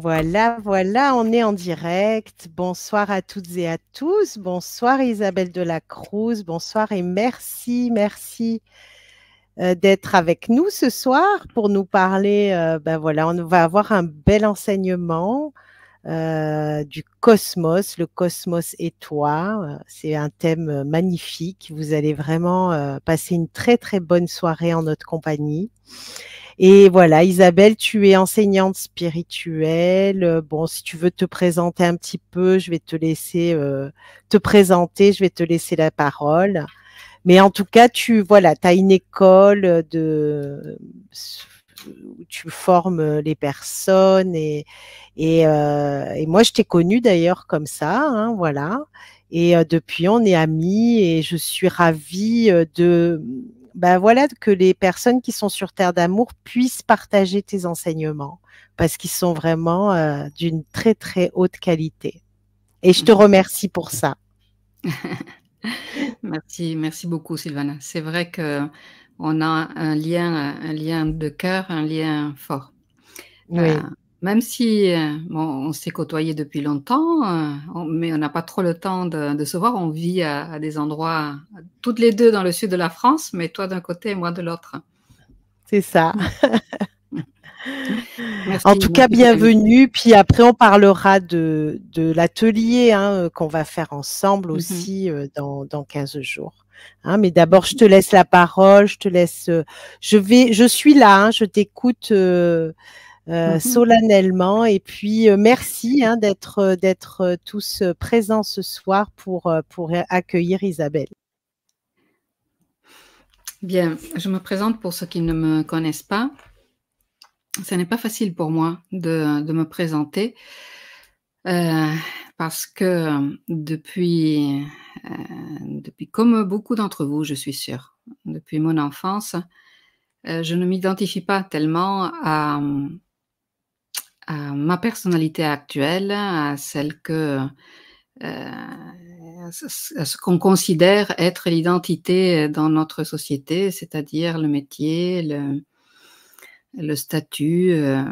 Voilà, voilà, on est en direct. Bonsoir à toutes et à tous. Bonsoir Isabelle de la Cruz. Bonsoir et merci, merci euh, d'être avec nous ce soir pour nous parler. Euh, ben voilà, on va avoir un bel enseignement euh, du cosmos, le cosmos et toi. C'est un thème magnifique. Vous allez vraiment passer une très très bonne soirée en notre compagnie. Et voilà, Isabelle, tu es enseignante spirituelle. Euh, bon, si tu veux te présenter un petit peu, je vais te laisser euh, te présenter, je vais te laisser la parole. Mais en tout cas, tu voilà, as une école de où tu formes les personnes et, et, euh, et moi je t'ai connue d'ailleurs comme ça, hein, voilà. Et depuis, on est amis et je suis ravie de bah, voilà, que les personnes qui sont sur Terre d'amour puissent partager tes enseignements parce qu'ils sont vraiment euh, d'une très très haute qualité. Et je te remercie pour ça. merci, merci beaucoup Sylvana. C'est vrai que on a un lien, un lien de cœur, un lien fort. Oui. Euh, même si euh, on s'est côtoyé depuis longtemps, euh, mais on n'a pas trop le temps de, se voir. On vit à, des endroits, toutes les deux dans le sud de la France, mais toi d'un côté et moi de l'autre. C'est ça. Mm. en tout cas, bienvenue. Puis après, on parlera de, l'atelier hein, euh, qu'on va faire ensemble mm-hmm. aussi dans, 15 jours. Hein. mais d'abord, je te laisse la parole. Je te laisse. Je vais. Je suis là. Hein. je t'écoute. Euh, mm-hmm. solennellement. Et puis, euh, merci hein, d'être, euh, d'être tous présents ce soir pour, pour accueillir Isabelle. Bien, je me présente pour ceux qui ne me connaissent pas. Ce n'est pas facile pour moi de, de me présenter parce que depuis, depuis, comme beaucoup d'entre vous, je suis sûre, depuis mon enfance, je ne m'identifie pas tellement à, ma personnalité actuelle, à celle que euh, ce qu'on considère être l'identité euh, dans notre société, c'est-à-dire le métier, le, le statut. Euh.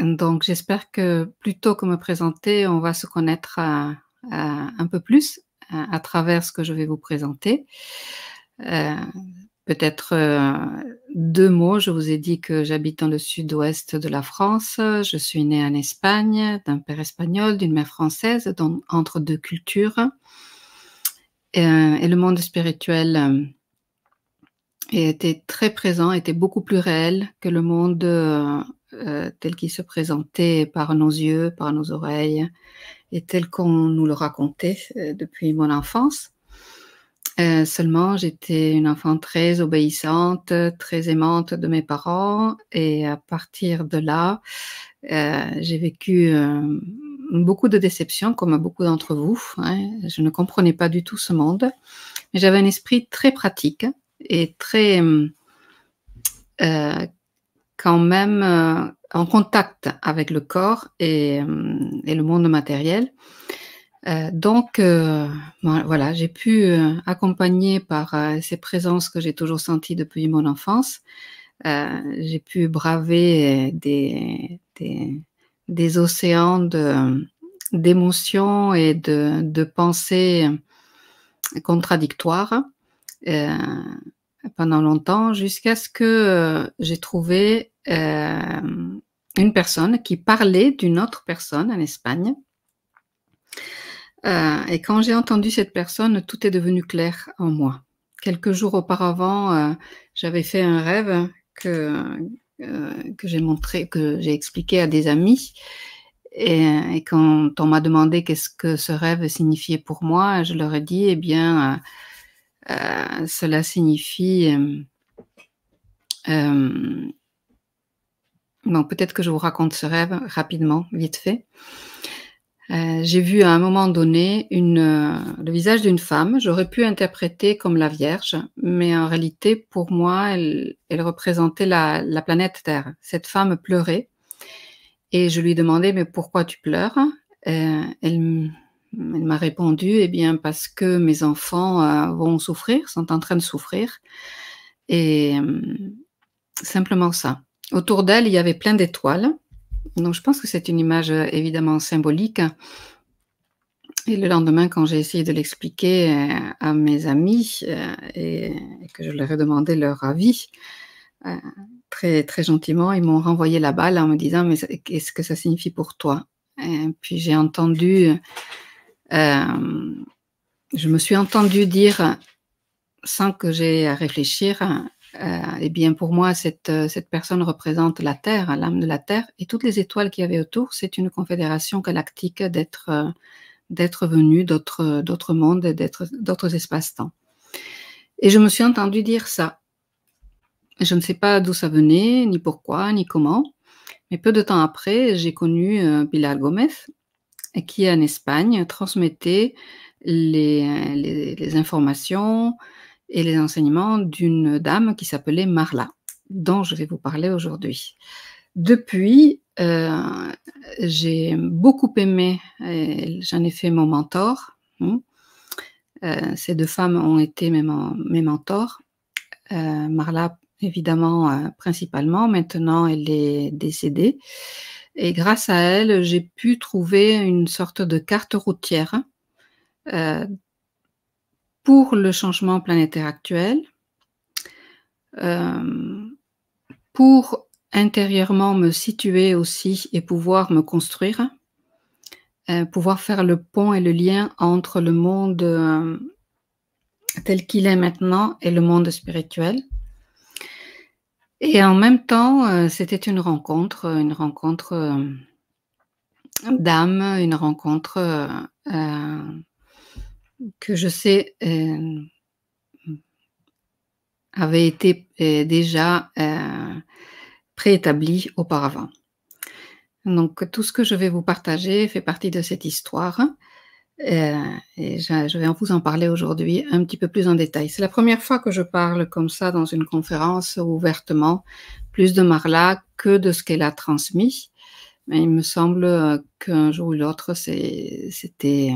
donc j'espère que plutôt que me présenter, on va se connaître un peu plus à, travers ce que je vais vous présenter. Peut-être deux mots. Je vous ai dit que j'habite dans le sud-ouest de la France. Je suis née en Espagne, d'un père espagnol, d'une mère française, donc entre deux cultures. Euh, et, le monde spirituel euh, était très présent, était beaucoup plus réel que le monde euh, tel qu'il se présentait par nos yeux, par nos oreilles, et tel qu'on nous le racontait depuis mon enfance. Euh, seulement, j'étais une enfant très obéissante, très aimante de mes parents. Et à partir de là, euh, j'ai vécu euh, beaucoup de déceptions, comme beaucoup d'entre vous. Hein. Je ne comprenais pas du tout ce monde. Mais j'avais un esprit très pratique et très, quand même, en contact avec le corps et le monde matériel. Euh, donc, euh, voilà, j'ai pu, euh, accompagner par ces présences que j'ai toujours senties depuis mon enfance, j'ai pu braver des, des, océans d'émotions et de, de, pensées contradictoires pendant longtemps jusqu'à ce que j'ai trouvé une personne qui parlait d'une autre personne en Espagne. Euh, et quand j'ai entendu cette personne, tout est devenu clair en moi. Quelques jours auparavant, euh, j'avais fait un rêve que, euh, que j'ai montré, que j'ai expliqué à des amis. Et, et quand on m'a demandé qu'est-ce que ce rêve signifiait pour moi, je leur ai dit, eh bien, cela signifie... bon, peut-être que je vous raconte ce rêve rapidement, vite fait. Euh, j'ai vu à un moment donné euh, le visage d'une femme, j'aurais pu interpréter comme la Vierge, mais en réalité, pour moi, elle, représentait la, planète Terre. Cette femme pleurait et je lui demandais, mais pourquoi tu pleures euh, Elle, elle m'a répondu, eh bien, parce que mes enfants vont souffrir, sont en train de souffrir. Et simplement ça. Autour d'elle, il y avait plein d'étoiles donc je pense que c'est une image euh, évidemment symbolique. Et le lendemain, quand j'ai essayé de l'expliquer euh, à mes amis euh, et que je leur ai demandé leur avis, très, très gentiment, ils m'ont renvoyé la balle en me disant Mais qu'est-ce que ça signifie pour toi et Puis j'ai entendu, je me suis entendu dire, sans que j'aie à réfléchir, et euh, eh bien, pour moi, euh, cette, personne représente la Terre, l'âme de la Terre, et toutes les étoiles qui y avait autour, c'est une confédération galactique d'êtres euh, d'être venus d'autres mondes, et d'autres espaces-temps. Et je me suis entendue dire ça. Je ne sais pas d'où ça venait, ni pourquoi, ni comment, mais peu de temps après, j'ai connu Pilar Gomez, qui en Espagne transmettait les informations, et les enseignements d'une dame qui s'appelait Marla, dont je vais vous parler aujourd'hui. Depuis, euh, j'ai beaucoup aimé, j'en ai fait mon mentor. Hein. Euh, ces deux femmes ont été mes, mes mentors. Euh, Marla, évidemment, principalement. Maintenant, elle est décédée. Et grâce à elle, j'ai pu trouver une sorte de carte routière pour le changement planétaire actuel, euh, pour intérieurement me situer aussi et pouvoir me construire, euh, pouvoir faire le pont et le lien entre le monde euh, tel qu'il est maintenant et le monde spirituel. Et en même temps, c'était une rencontre, une rencontre d'âme, une rencontre que je sais euh, avait été euh, déjà euh, préétabli auparavant. Donc tout ce que je vais vous partager fait partie de cette histoire euh, et je, je vais vous en parler aujourd'hui un petit peu plus en détail. C'est la première fois que je parle comme ça dans une conférence ouvertement, plus de Marla que de ce qu'elle a transmis. Mais il me semble euh, qu'un jour ou l'autre, c'était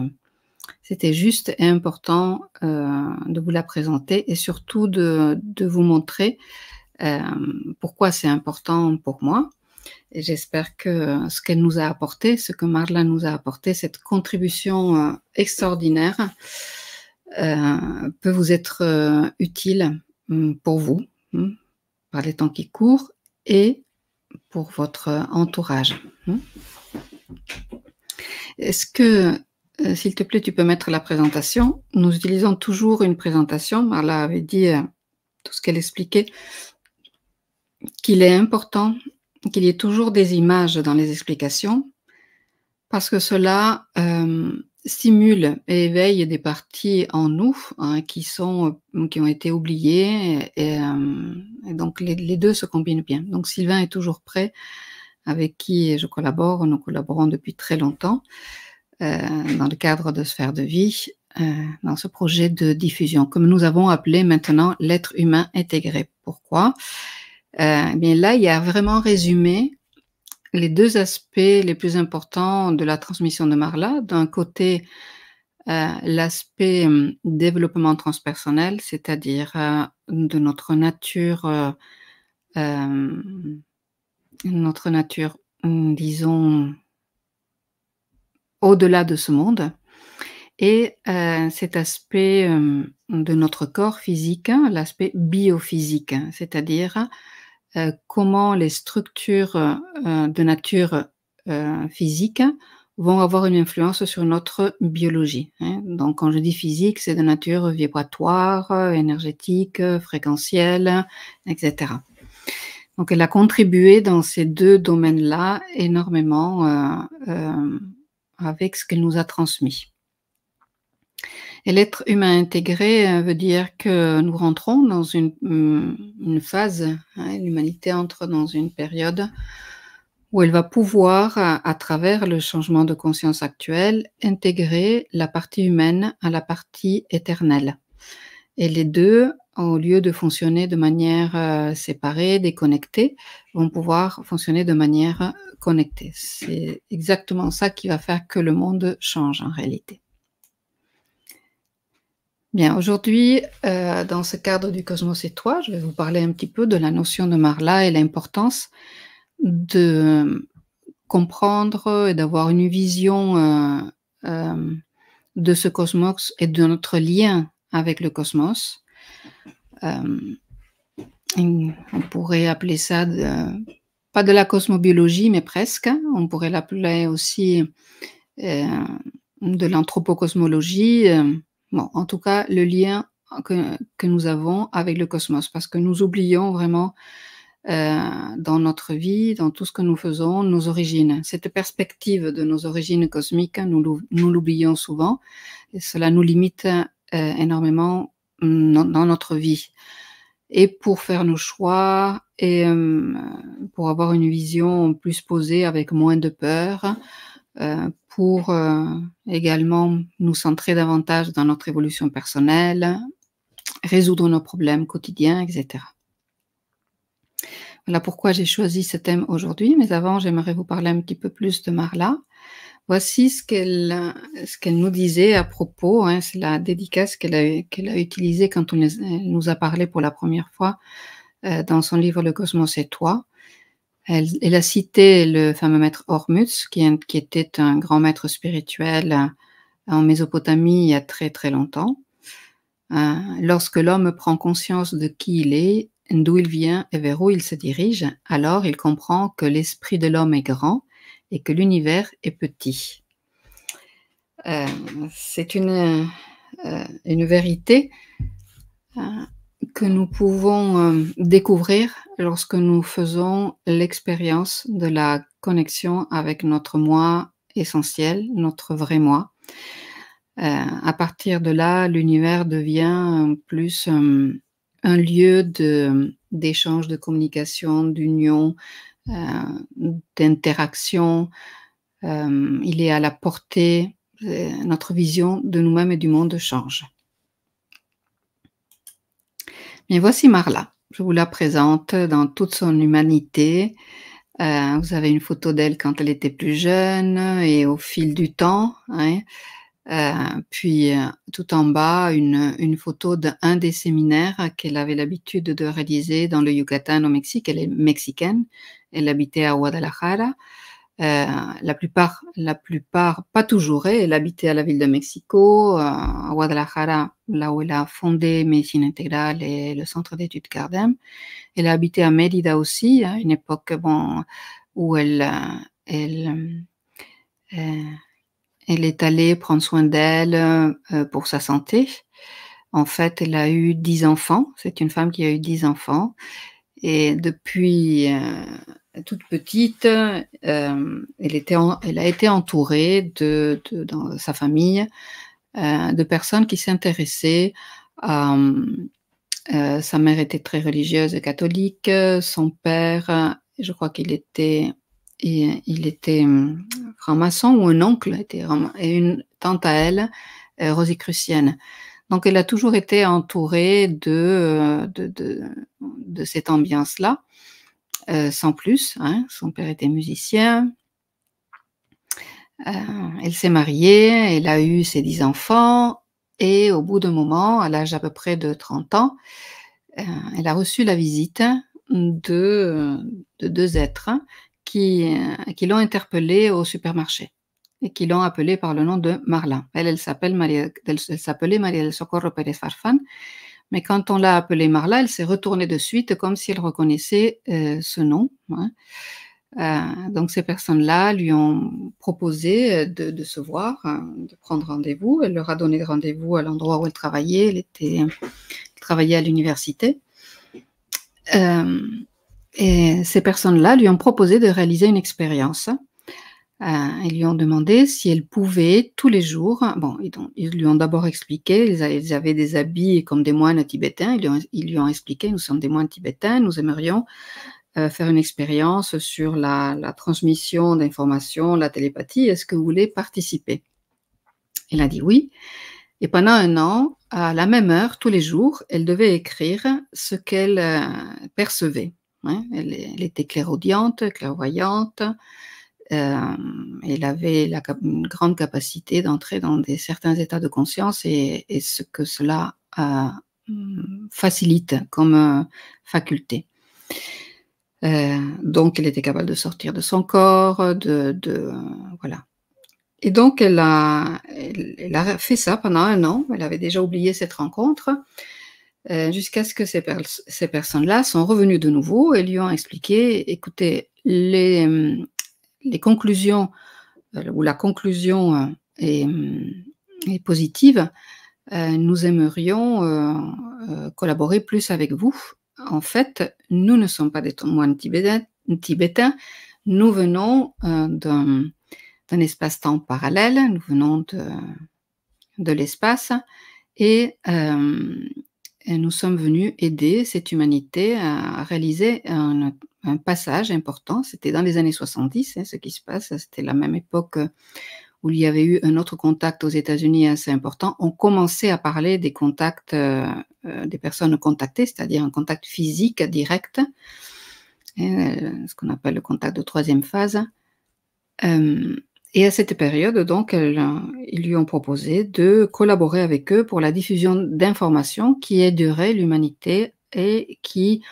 c'était juste et important euh, de vous la présenter et surtout de, vous montrer euh, pourquoi c'est important pour moi. Et j'espère que ce qu'elle nous a apporté, ce que Marla nous a apporté, cette contribution euh, extraordinaire peut vous être utile hum, pour vous, hum, par les temps qui courent, et pour votre entourage. Hum. Est-ce que euh, s'il te plaît, tu peux mettre la présentation. Nous utilisons toujours une présentation. Marla avait dit euh, tout ce qu'elle expliquait, qu'il est important qu'il y ait toujours des images dans les explications, parce que cela euh, stimule et éveille des parties en nous hein, qui, sont, qui ont été oubliées. Et, donc les, les, deux se combinent bien. Donc Sylvain est toujours prêt, avec qui je collabore, nous collaborons depuis très longtemps. Euh, dans le cadre de Sphère de vie, euh, dans ce projet de diffusion, comme nous avons appelé maintenant l'être humain intégré. Pourquoi euh, eh bien là, il y a vraiment résumé les deux aspects les plus importants de la transmission de Marla. D'un côté, l'aspect hum, développement transpersonnel, c'est-à-dire de notre nature, notre nature, hum, disons, au-delà de ce monde. Et euh, cet aspect euh, de notre corps physique, l'aspect biophysique, c'est-à-dire euh, comment les structures de nature physique vont avoir une influence sur notre biologie. Hein. Donc quand je dis physique, c'est de nature vibratoire, énergétique, fréquentielle, etc. Donc elle a contribué dans ces deux domaines-là énormément avec ce qu'elle nous a transmis. Et l'être humain intégré euh, veut dire que nous rentrons dans une, mm, phase, hein, l'humanité entre dans une période où elle va pouvoir, à, travers le changement de conscience actuel, intégrer la partie humaine à la partie éternelle. Et les deux au lieu de fonctionner de manière euh, séparée, déconnectée, vont pouvoir fonctionner de manière euh, connectée. C'est exactement ça qui va faire que le monde change en réalité. Bien, aujourd'hui, euh, dans ce cadre du Cosmos et toi, je vais vous parler un petit peu de la notion de Marla et l'importance de comprendre et d'avoir une vision de ce cosmos et de notre lien avec le cosmos euh, on pourrait appeler ça pas de la cosmobiologie, mais presque. On pourrait l'appeler aussi euh, de l'anthropocosmologie. Bon, en tout cas, le lien que, nous avons avec le cosmos, parce que nous oublions vraiment euh, dans notre vie, dans tout ce que nous faisons, nos origines. Cette perspective de nos origines cosmiques, nous l'oublions souvent, et cela nous limite énormément dans notre vie et pour faire nos choix et euh, pour avoir une vision plus posée avec moins de peur, euh, pour euh, également nous centrer davantage dans notre évolution personnelle, résoudre nos problèmes quotidiens, etc. Voilà pourquoi j'ai choisi ce thème aujourd'hui, mais avant j'aimerais vous parler un petit peu plus de Marla. Voici ce qu'elle qu'elle nous disait à propos, hein, c'est la dédicace qu'elle a, utilisée quand on elle nous a parlé pour la première fois euh, dans son livre Le Cosmos et toi. Elle, a cité le fameux maître Hormuz, qui, qui, était un grand maître spirituel euh, en Mésopotamie il y a très très longtemps. Euh, lorsque l'homme prend conscience de qui il est, d'où il vient et vers où il se dirige, alors il comprend que l'esprit de l'homme est grand et que l'univers est petit. Euh, c'est une, euh, une, vérité euh, que nous pouvons découvrir lorsque nous faisons l'expérience de la connexion avec notre moi essentiel, notre vrai moi. à partir de là, l'univers devient plus un lieu d'échange, de, communication, d'union, euh, d'interaction. Euh, il est à la portée. Euh, notre vision de nous-mêmes et du monde change. Mais voici Marla. Je vous la présente dans toute son humanité. vous avez une photo d'elle quand elle était plus jeune et au fil du temps. Hein, puis tout en bas, une, une photo d'un des séminaires qu'elle avait l'habitude de réaliser dans le Yucatan au Mexique. Elle est mexicaine, elle habitait à Guadalajara. Euh, la plupart, la plupart, pas toujours, hein, elle habitait à la ville de Mexico, euh, à Guadalajara, là où elle a fondé Médecine Intégrale et le centre d'études Cardem. Elle a habité à Mérida aussi, à hein, une époque bon, où elle, euh, elle, elle est allée prendre soin d'elle pour sa santé. En fait, elle a eu dix enfants. C'est une femme qui a eu dix enfants. Et depuis, toute petite, euh, elle, était a été entourée de, dans sa famille euh, de personnes qui s'intéressaient euh, sa mère était très religieuse et catholique. Son père, je crois qu'il était, il, était grand hum, maçon ou un oncle était et une tante à elle, rosicrucienne. Donc, elle a toujours été entourée de cette ambiance-là. Euh, sans plus. Hein. Son père était musicien. Euh, elle s'est mariée, elle a eu ses dix enfants et au bout d'un moment, à l'âge à peu près de 30 ans, euh, elle a reçu la visite de, deux êtres qui, qui l'ont interpellée au supermarché et qui l'ont appelée par le nom de Marlin. Elle, s'appelait Maria, del Socorro Pérez farfan mais quand on l'a appelée Marla, elle s'est retournée de suite comme si elle reconnaissait euh, ce nom. Hein. Euh, donc ces personnes-là lui ont proposé euh, de, se voir, hein, de prendre rendez-vous. Elle leur a donné rendez-vous à l'endroit où elle travaillait. Elle, était, travaillait à l'université. et ces personnes-là lui ont proposé de réaliser une expérience euh, ils lui ont demandé si elle pouvait tous les jours, bon, ils, lui ont d'abord expliqué, ils, avaient des habits comme des moines tibétains, ils lui, ont, expliqué, nous sommes des moines tibétains, nous aimerions euh, faire une expérience sur la, transmission d'informations, la télépathie, est-ce que vous voulez participer Elle a dit oui. Et pendant un an, à la même heure, tous les jours, elle devait écrire ce qu'elle euh, percevait. Hein. Elle, elle, était clairaudiente, clairvoyante, euh, il avait la, une grande capacité d'entrer dans des, certains états de conscience et, ce que cela euh, facilite comme euh, faculté. Euh, donc, elle était capable de sortir de son corps, de, voilà. Et donc, elle a, a, fait ça pendant un an. Elle avait déjà oublié cette rencontre. jusqu'à ce que ces, ces personnes-là sont revenues de nouveau et lui ont expliqué, écoutez, les, les conclusions euh, ou la conclusion euh, hum, est, positive, euh, nous aimerions collaborer plus avec vous. En fait, nous ne sommes pas des moines tibétains, nous venons d'un espace-temps parallèle, nous venons de, de l'espace et nous sommes venus aider cette humanité à réaliser un, passage important. C'était dans les années 70, hein, ce qui se passe. C'était la même époque euh, où il y avait eu un autre contact aux États-Unis assez important. On commençait à parler des contacts, euh, euh, des personnes contactées, c'est-à-dire un contact physique direct, hein, ce qu'on appelle le contact de troisième phase. Et à cette période, donc, euh, ils lui ont proposé de collaborer avec eux pour la diffusion d'informations qui aideraient l'humanité et qui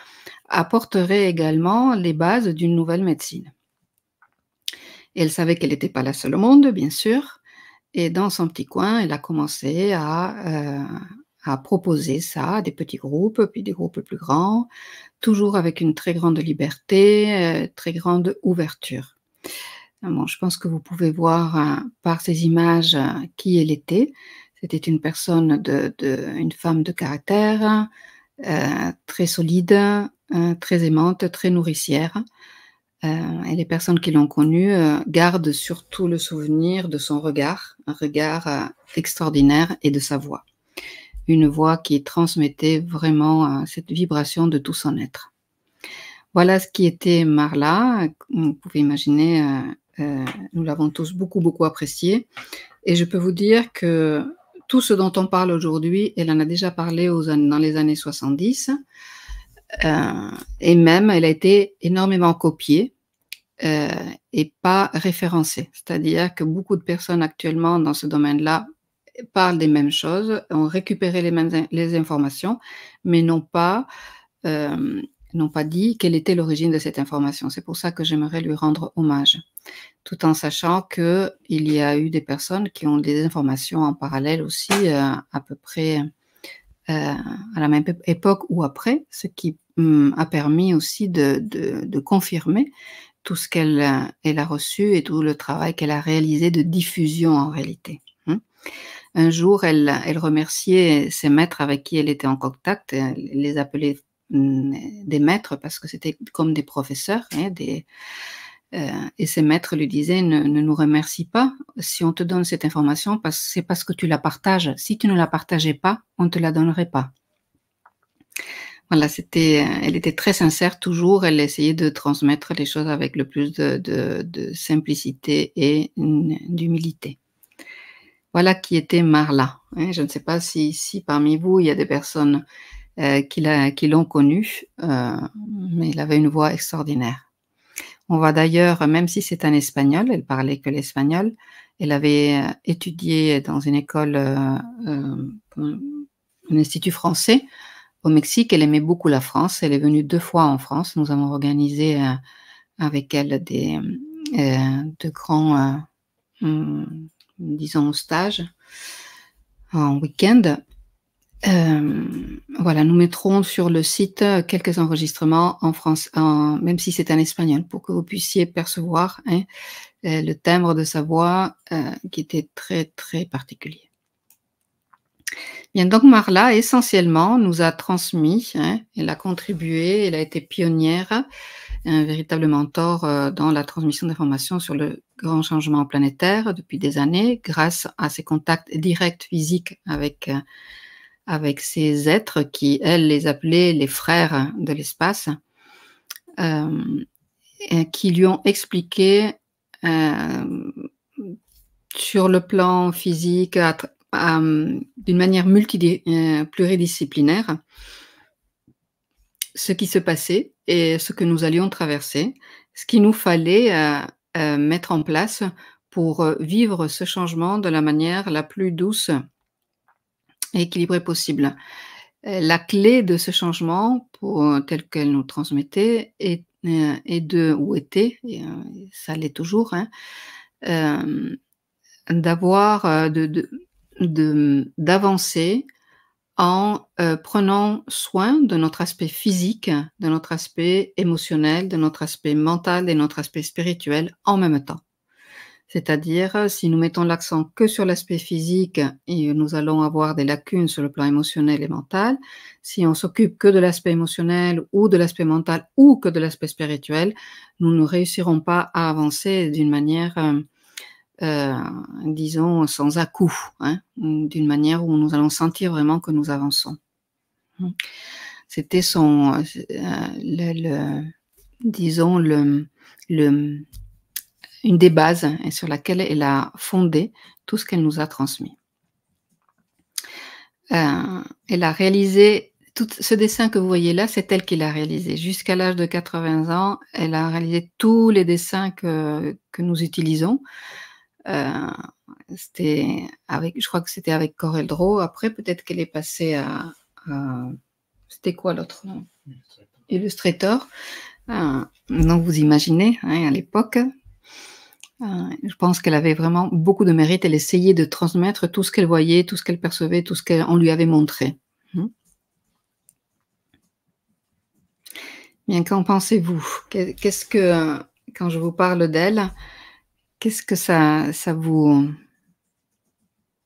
apporteraient également les bases d'une nouvelle médecine. elle savait qu'elle n'était pas la seule au monde, bien sûr. Et dans son petit coin, elle a commencé à, euh, proposer ça à des petits groupes, puis des groupes plus grands, toujours avec une très grande liberté, euh, très grande ouverture je pense que vous pouvez voir euh, par ces images euh, qui elle était. C'était une personne, de, de, une femme de caractère, euh, très solide, euh, très aimante, très nourricière. Euh, et les personnes qui l'ont connue gardent surtout le souvenir de son regard, un regard extraordinaire et de sa voix. Une voix qui transmettait vraiment cette vibration de tout son être. Voilà ce qui était Marla. Vous pouvez imaginer euh, nous l'avons tous beaucoup, beaucoup apprécié. Et je peux vous dire que tout ce dont on parle aujourd'hui, elle en a déjà parlé aux, dans les années 70. Euh, et même, elle a été énormément copiée euh, et pas référencée. C'est-à-dire que beaucoup de personnes actuellement dans ce domaine-là parlent des mêmes choses, ont récupéré les mêmes les informations, mais n'ont pas n'ont pas dit quelle était l'origine de cette information. C'est pour ça que j'aimerais lui rendre hommage tout en sachant que il y a eu des personnes qui ont des informations en parallèle aussi euh, à peu près euh, à la même époque ou après, ce qui hum, a permis aussi de, confirmer tout ce qu'elle euh, a reçu et tout le travail qu'elle a réalisé de diffusion en réalité. Hein. un jour, elle, elle remerciait ses maîtres avec qui elle était en contact, elle les appelait hum, des maîtres parce que c'était comme des professeurs, hein, des, euh, et ses maîtres lui disaient ne, nous remercie pas si on te donne cette information parce c'est parce que tu la partages. Si tu ne la partageais pas, on te la donnerait pas. Voilà, c'était, euh, elle était très sincère toujours. Elle essayait de transmettre les choses avec le plus de, simplicité et d'humilité. Voilà qui était Marla. Hein. Je ne sais pas si, si parmi vous, il y a des personnes euh, qui l'ont connue, euh, mais il avait une voix extraordinaire. On voit d'ailleurs, même si c'est un espagnol, elle parlait que l'espagnol, elle avait euh, étudié dans une école, euh, euh, un institut français au Mexique. Elle aimait beaucoup la France. Elle est venue deux fois en France. Nous avons organisé avec elle des grands, hum, disons, stages en week-end. Euh, voilà, nous mettrons sur le site euh, quelques enregistrements en France, même si c'est en espagnol, pour que vous puissiez percevoir hein, euh, le timbre de sa voix qui était très très particulier. Bien, donc Marla, essentiellement, nous a transmis, hein, elle a contribué, elle a été pionnière, un véritable mentor dans la transmission d'informations sur le grand changement planétaire depuis des années, grâce à ses contacts directs physiques avec avec ces êtres qui, elle, les appelait les frères de l'espace, euh, qui lui ont expliqué euh, sur le plan physique, euh, d'une manière pluridisciplinaire, ce qui se passait et ce que nous allions traverser, ce qu'il nous fallait mettre en place pour vivre ce changement de la manière la plus douce équilibré possible. Euh, la clé de ce changement, pour, euh, tel qu'elle nous transmettait, est, euh, de, ou était, et ça l'est toujours, hein, d'avoir, d'avancer en prenant soin de notre aspect physique, de notre aspect émotionnel, de notre aspect mental et notre aspect spirituel en même temps. C'est-à-dire, euh, si nous mettons l'accent que sur l'aspect physique, et nous allons avoir des lacunes sur le plan émotionnel et mental. Si on s'occupe que de l'aspect émotionnel ou de l'aspect mental ou que de l'aspect spirituel, nous ne réussirons pas à avancer d'une manière, euh, euh, disons, sans à-coup, hein, d'une manière où nous allons sentir vraiment que nous avançons. C'était son, disons, le, le une des bases sur laquelle elle a fondé tout ce qu'elle nous a transmis. Euh, elle a réalisé tout ce dessin que vous voyez là, c'est elle qui l'a réalisé. Jusqu'à l'âge de 80 ans, elle a réalisé tous les dessins que, que nous utilisons. Euh, c'était avec, je crois que c'était avec Corel Draw. Après, peut-être qu'elle est passée à, c'était quoi l'autre Illustrator. Illustrator. Euh, donc vous imaginez, hein, à l'époque, ah je pense qu'elle avait vraiment beaucoup de mérite. Elle essayait de transmettre tout ce qu'elle voyait, tout ce qu'elle percevait, tout ce qu'on lui avait montré. Hmm. Bien, qu'en pensez-vous Qu'est-ce que, quand je vous parle d'elle, qu'est-ce que ça, ça, vous,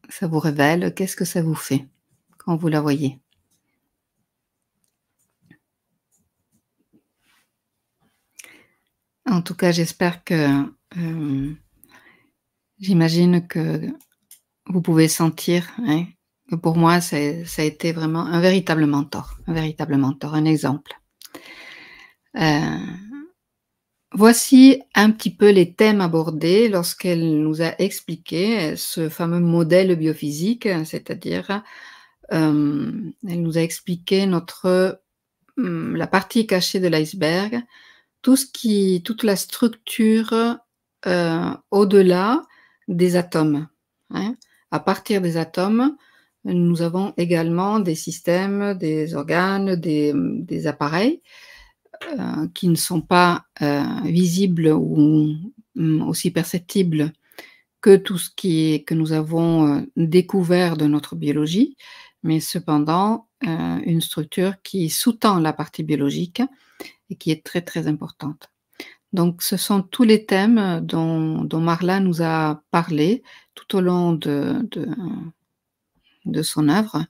ça vous révèle Qu'est-ce que ça vous fait quand vous la voyez En tout cas, j'espère que euh, j'imagine que vous pouvez sentir, hein, que pour moi, ça a été vraiment un véritable mentor, un véritable mentor, un exemple. Euh, voici un petit peu les thèmes abordés lorsqu'elle nous a expliqué ce fameux modèle biophysique, c'est-à-dire euh, elle nous a expliqué notre hum, la partie cachée de l'iceberg, tout ce qui, toute la structure euh, au-delà des atomes. Hein. À partir des atomes, nous avons également des systèmes, des organes, des, appareils euh, qui ne sont pas euh, visibles ou mm, aussi perceptibles que tout ce que nous avons découvert de notre biologie, mais cependant une structure qui sous-tend la partie biologique et qui est très très importante. Donc, ce sont tous les thèmes euh, dont, Marla nous a parlé tout au long de, son œuvre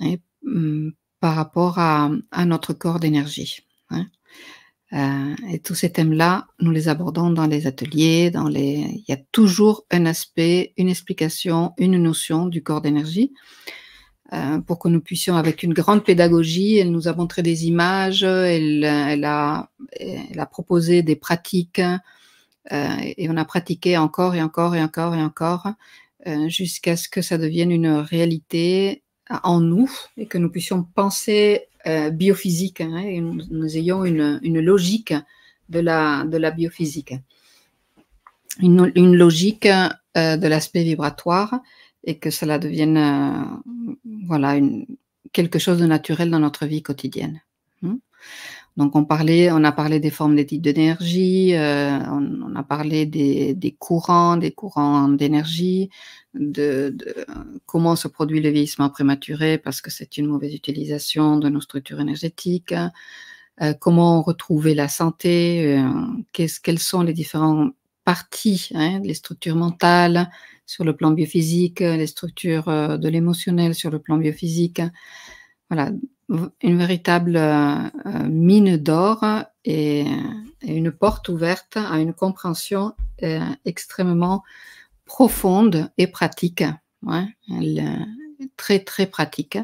hein, hum, par rapport à, notre corps d'énergie. Hein. Euh, et tous ces thèmes-là, nous les abordons dans les ateliers, dans les... il y a toujours un aspect, une explication, une notion du corps d'énergie. Euh, pour que nous puissions, avec une grande pédagogie, elle nous a montré des images, elle, a, proposé des pratiques euh, et on a pratiqué encore et encore et encore et encore euh, jusqu'à ce que ça devienne une réalité en nous et que nous puissions penser biophysique hein, et nous, ayons une, logique de la, biophysique, une, une logique de l'aspect vibratoire et que cela devienne euh, voilà une, quelque chose de naturel dans notre vie quotidienne. Hein. Donc on parlait, on a parlé des formes des d'énergie, euh, on, a parlé des, courants, des courants d'énergie, de, comment se produit le vieillissement prématuré parce que c'est une mauvaise utilisation de nos structures énergétiques. Euh, comment retrouver la santé, quels sont les différents partie, les hein, structures mentales sur le plan biophysique, les euh, structures euh, de l'émotionnel sur le plan biophysique. Voilà, une véritable euh, mine d'or et, une porte ouverte à une compréhension extrêmement profonde et pratique, hein, très très pratique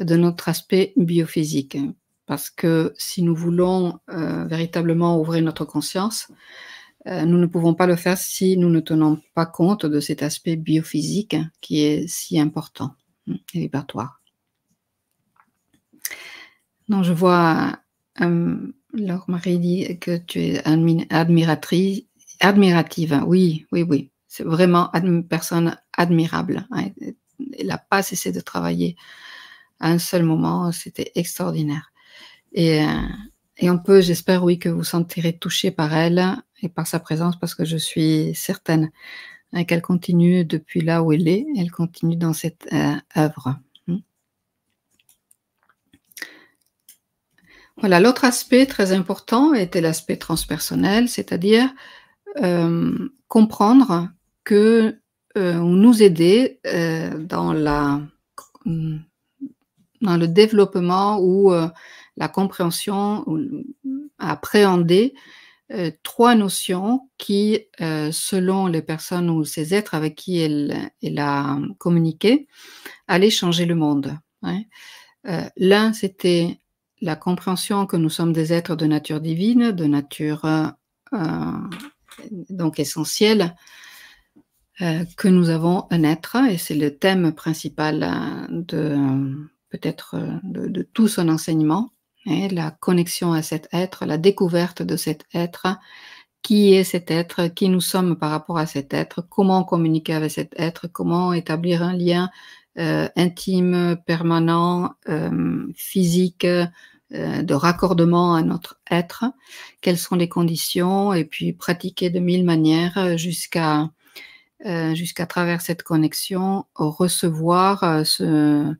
de notre aspect biophysique. Parce que si nous voulons véritablement ouvrir notre conscience, euh, nous ne pouvons pas le faire si nous ne tenons pas compte de cet aspect biophysique qui est si important hum, et vibratoire. Donc je vois, euh, Marie dit que tu es admiratrice, admirative. Oui, oui, oui. C'est vraiment une personne admirable. Hein, elle n'a pas cessé de travailler à un seul moment. C'était extraordinaire. Et, euh, et on peut, j'espère, oui, que vous sentirez touché par elle et par sa présence parce que je suis certaine euh, qu'elle continue depuis là où elle est, elle continue dans cette euh, œuvre. Hmm. Voilà, l'autre aspect très important était l'aspect transpersonnel, c'est-à-dire euh, comprendre que nous aider dans, la, hmm, dans le développement ou la compréhension, ou, hmm, appréhender euh, trois notions qui, euh, selon les personnes ou ces êtres avec qui elle, elle a communiqué, allaient changer le monde. Hein. Euh, L'un, c'était la compréhension que nous sommes des êtres de nature divine, de nature euh, donc essentielle, que nous avons un être, et c'est le thème principal de peut-être de tout son enseignement Hein, la connexion à cet être, la découverte de cet être, qui est cet être, qui nous sommes par rapport à cet être, comment communiquer avec cet être, comment établir un lien euh, intime, permanent, euh, physique, euh, de raccordement à notre être, quelles sont les conditions, et puis pratiquer de mille manières jusqu'à jusqu'à travers cette connexion, recevoir ce,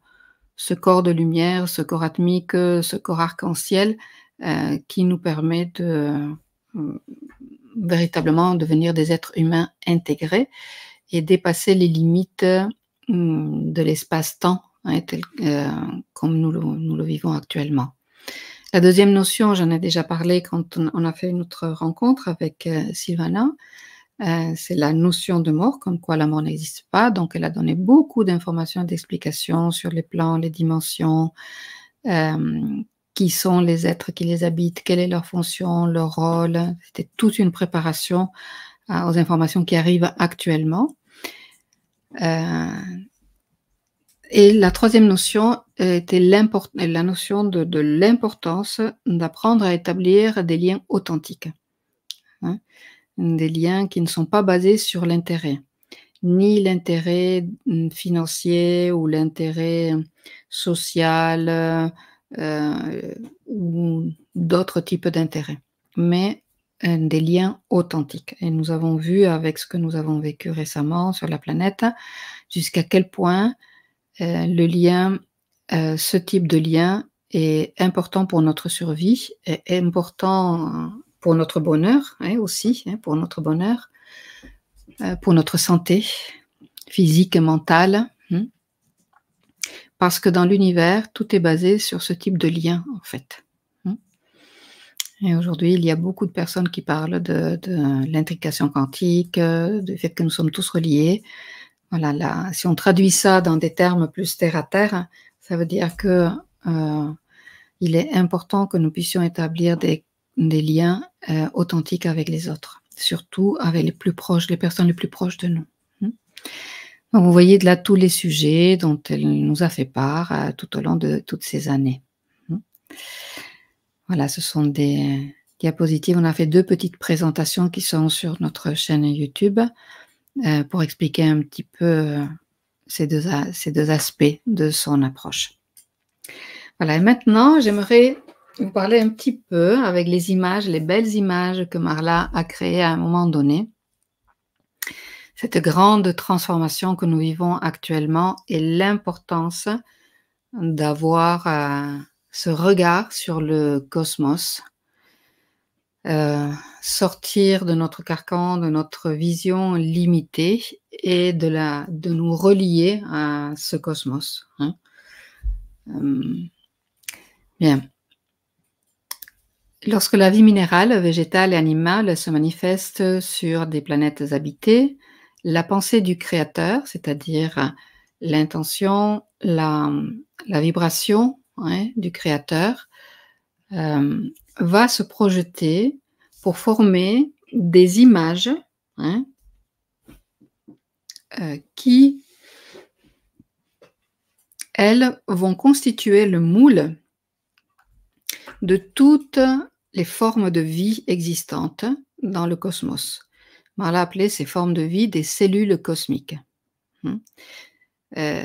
ce corps de lumière, ce corps atmique, ce corps arc-en-ciel euh, qui nous permet de euh, véritablement devenir des êtres humains intégrés et dépasser les limites hum, de l'espace-temps hein, euh, comme nous le, vivons actuellement. La deuxième notion, j'en ai déjà parlé quand on, a fait notre rencontre avec Sylvana, euh, c'est la notion de mort, comme quoi la mort n'existe pas. Donc, elle a donné beaucoup d'informations d'explications sur les plans, les dimensions, euh, qui sont les êtres qui les habitent, quelle est leur fonction, leur rôle. C'était toute une préparation euh, aux informations qui arrivent actuellement. et la troisième notion était la notion de, l'importance d'apprendre à établir des liens authentiques. Hein des liens qui ne sont pas basés sur l'intérêt, ni l'intérêt hum, financier ou l'intérêt hum, social euh, euh, ou d'autres types d'intérêts, mais euh, des liens authentiques. Et nous avons vu avec ce que nous avons vécu récemment sur la planète jusqu'à quel point le lien, ce type de lien est important pour notre survie, est important notre bonheur et aussi, pour notre bonheur, hein, hein, euh, pour notre santé physique, et mentale. Hein. parce que dans l'univers, tout est basé sur ce type de lien, en fait. Et aujourd'hui, il y a beaucoup de personnes qui parlent de, l'intrication quantique, euh, du fait que nous sommes tous reliés. Voilà, là, si on traduit ça dans des termes plus terre à terre, ça veut dire que euh, il est important que nous puissions établir des des liens euh, authentiques avec les autres, surtout avec les plus proches, les personnes les plus proches de nous. Hmm. vous voyez de là tous les sujets dont elle nous a fait part euh, tout au long de toutes ces années. Hmm. Voilà, ce sont des diapositives. On a fait deux petites présentations qui sont sur notre chaîne YouTube euh, pour expliquer un petit peu ces deux, ces deux aspects de son approche. Voilà, et maintenant, j'aimerais vous parlez un petit peu avec les images, les belles images que Marla a créées à un moment donné. Cette grande transformation que nous vivons actuellement et l'importance d'avoir euh, ce regard sur le cosmos, euh, sortir de notre carcan, de notre vision limitée et de, la, de nous relier à ce cosmos. Hein. Euh, bien. Lorsque la vie minérale, végétale et animale se manifeste sur des planètes habitées, la pensée du créateur, c'est-à-dire l'intention, la, vibration hein, du créateur, euh, va se projeter pour former des images hein, euh, qui, elles, vont constituer le moule de toutes les formes de vie existantes dans le cosmos. On va appelé ces formes de vie des cellules cosmiques. Hmm. Euh,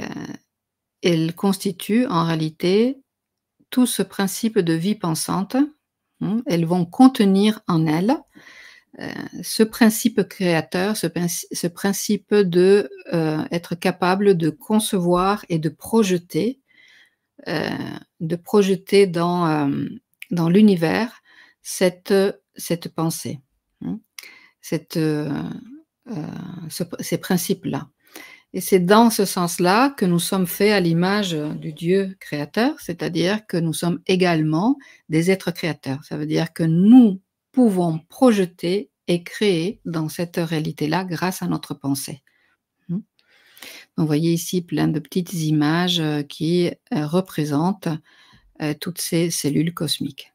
elles constituent en réalité tout ce principe de vie pensante. Hmm. Elles vont contenir en elles euh, ce principe créateur, ce, principe de euh, être capable de concevoir et de projeter euh, de projeter dans, euh, dans l'univers cette, cette pensée, hein. euh, ces principes-là. Et c'est dans ce sens-là que nous sommes faits à l'image du Dieu créateur, c'est-à-dire que nous sommes également des êtres créateurs. Ça veut dire que nous pouvons projeter et créer dans cette réalité-là grâce à notre pensée vous voyez ici plein de petites images euh, qui euh, représentent euh, toutes ces cellules cosmiques.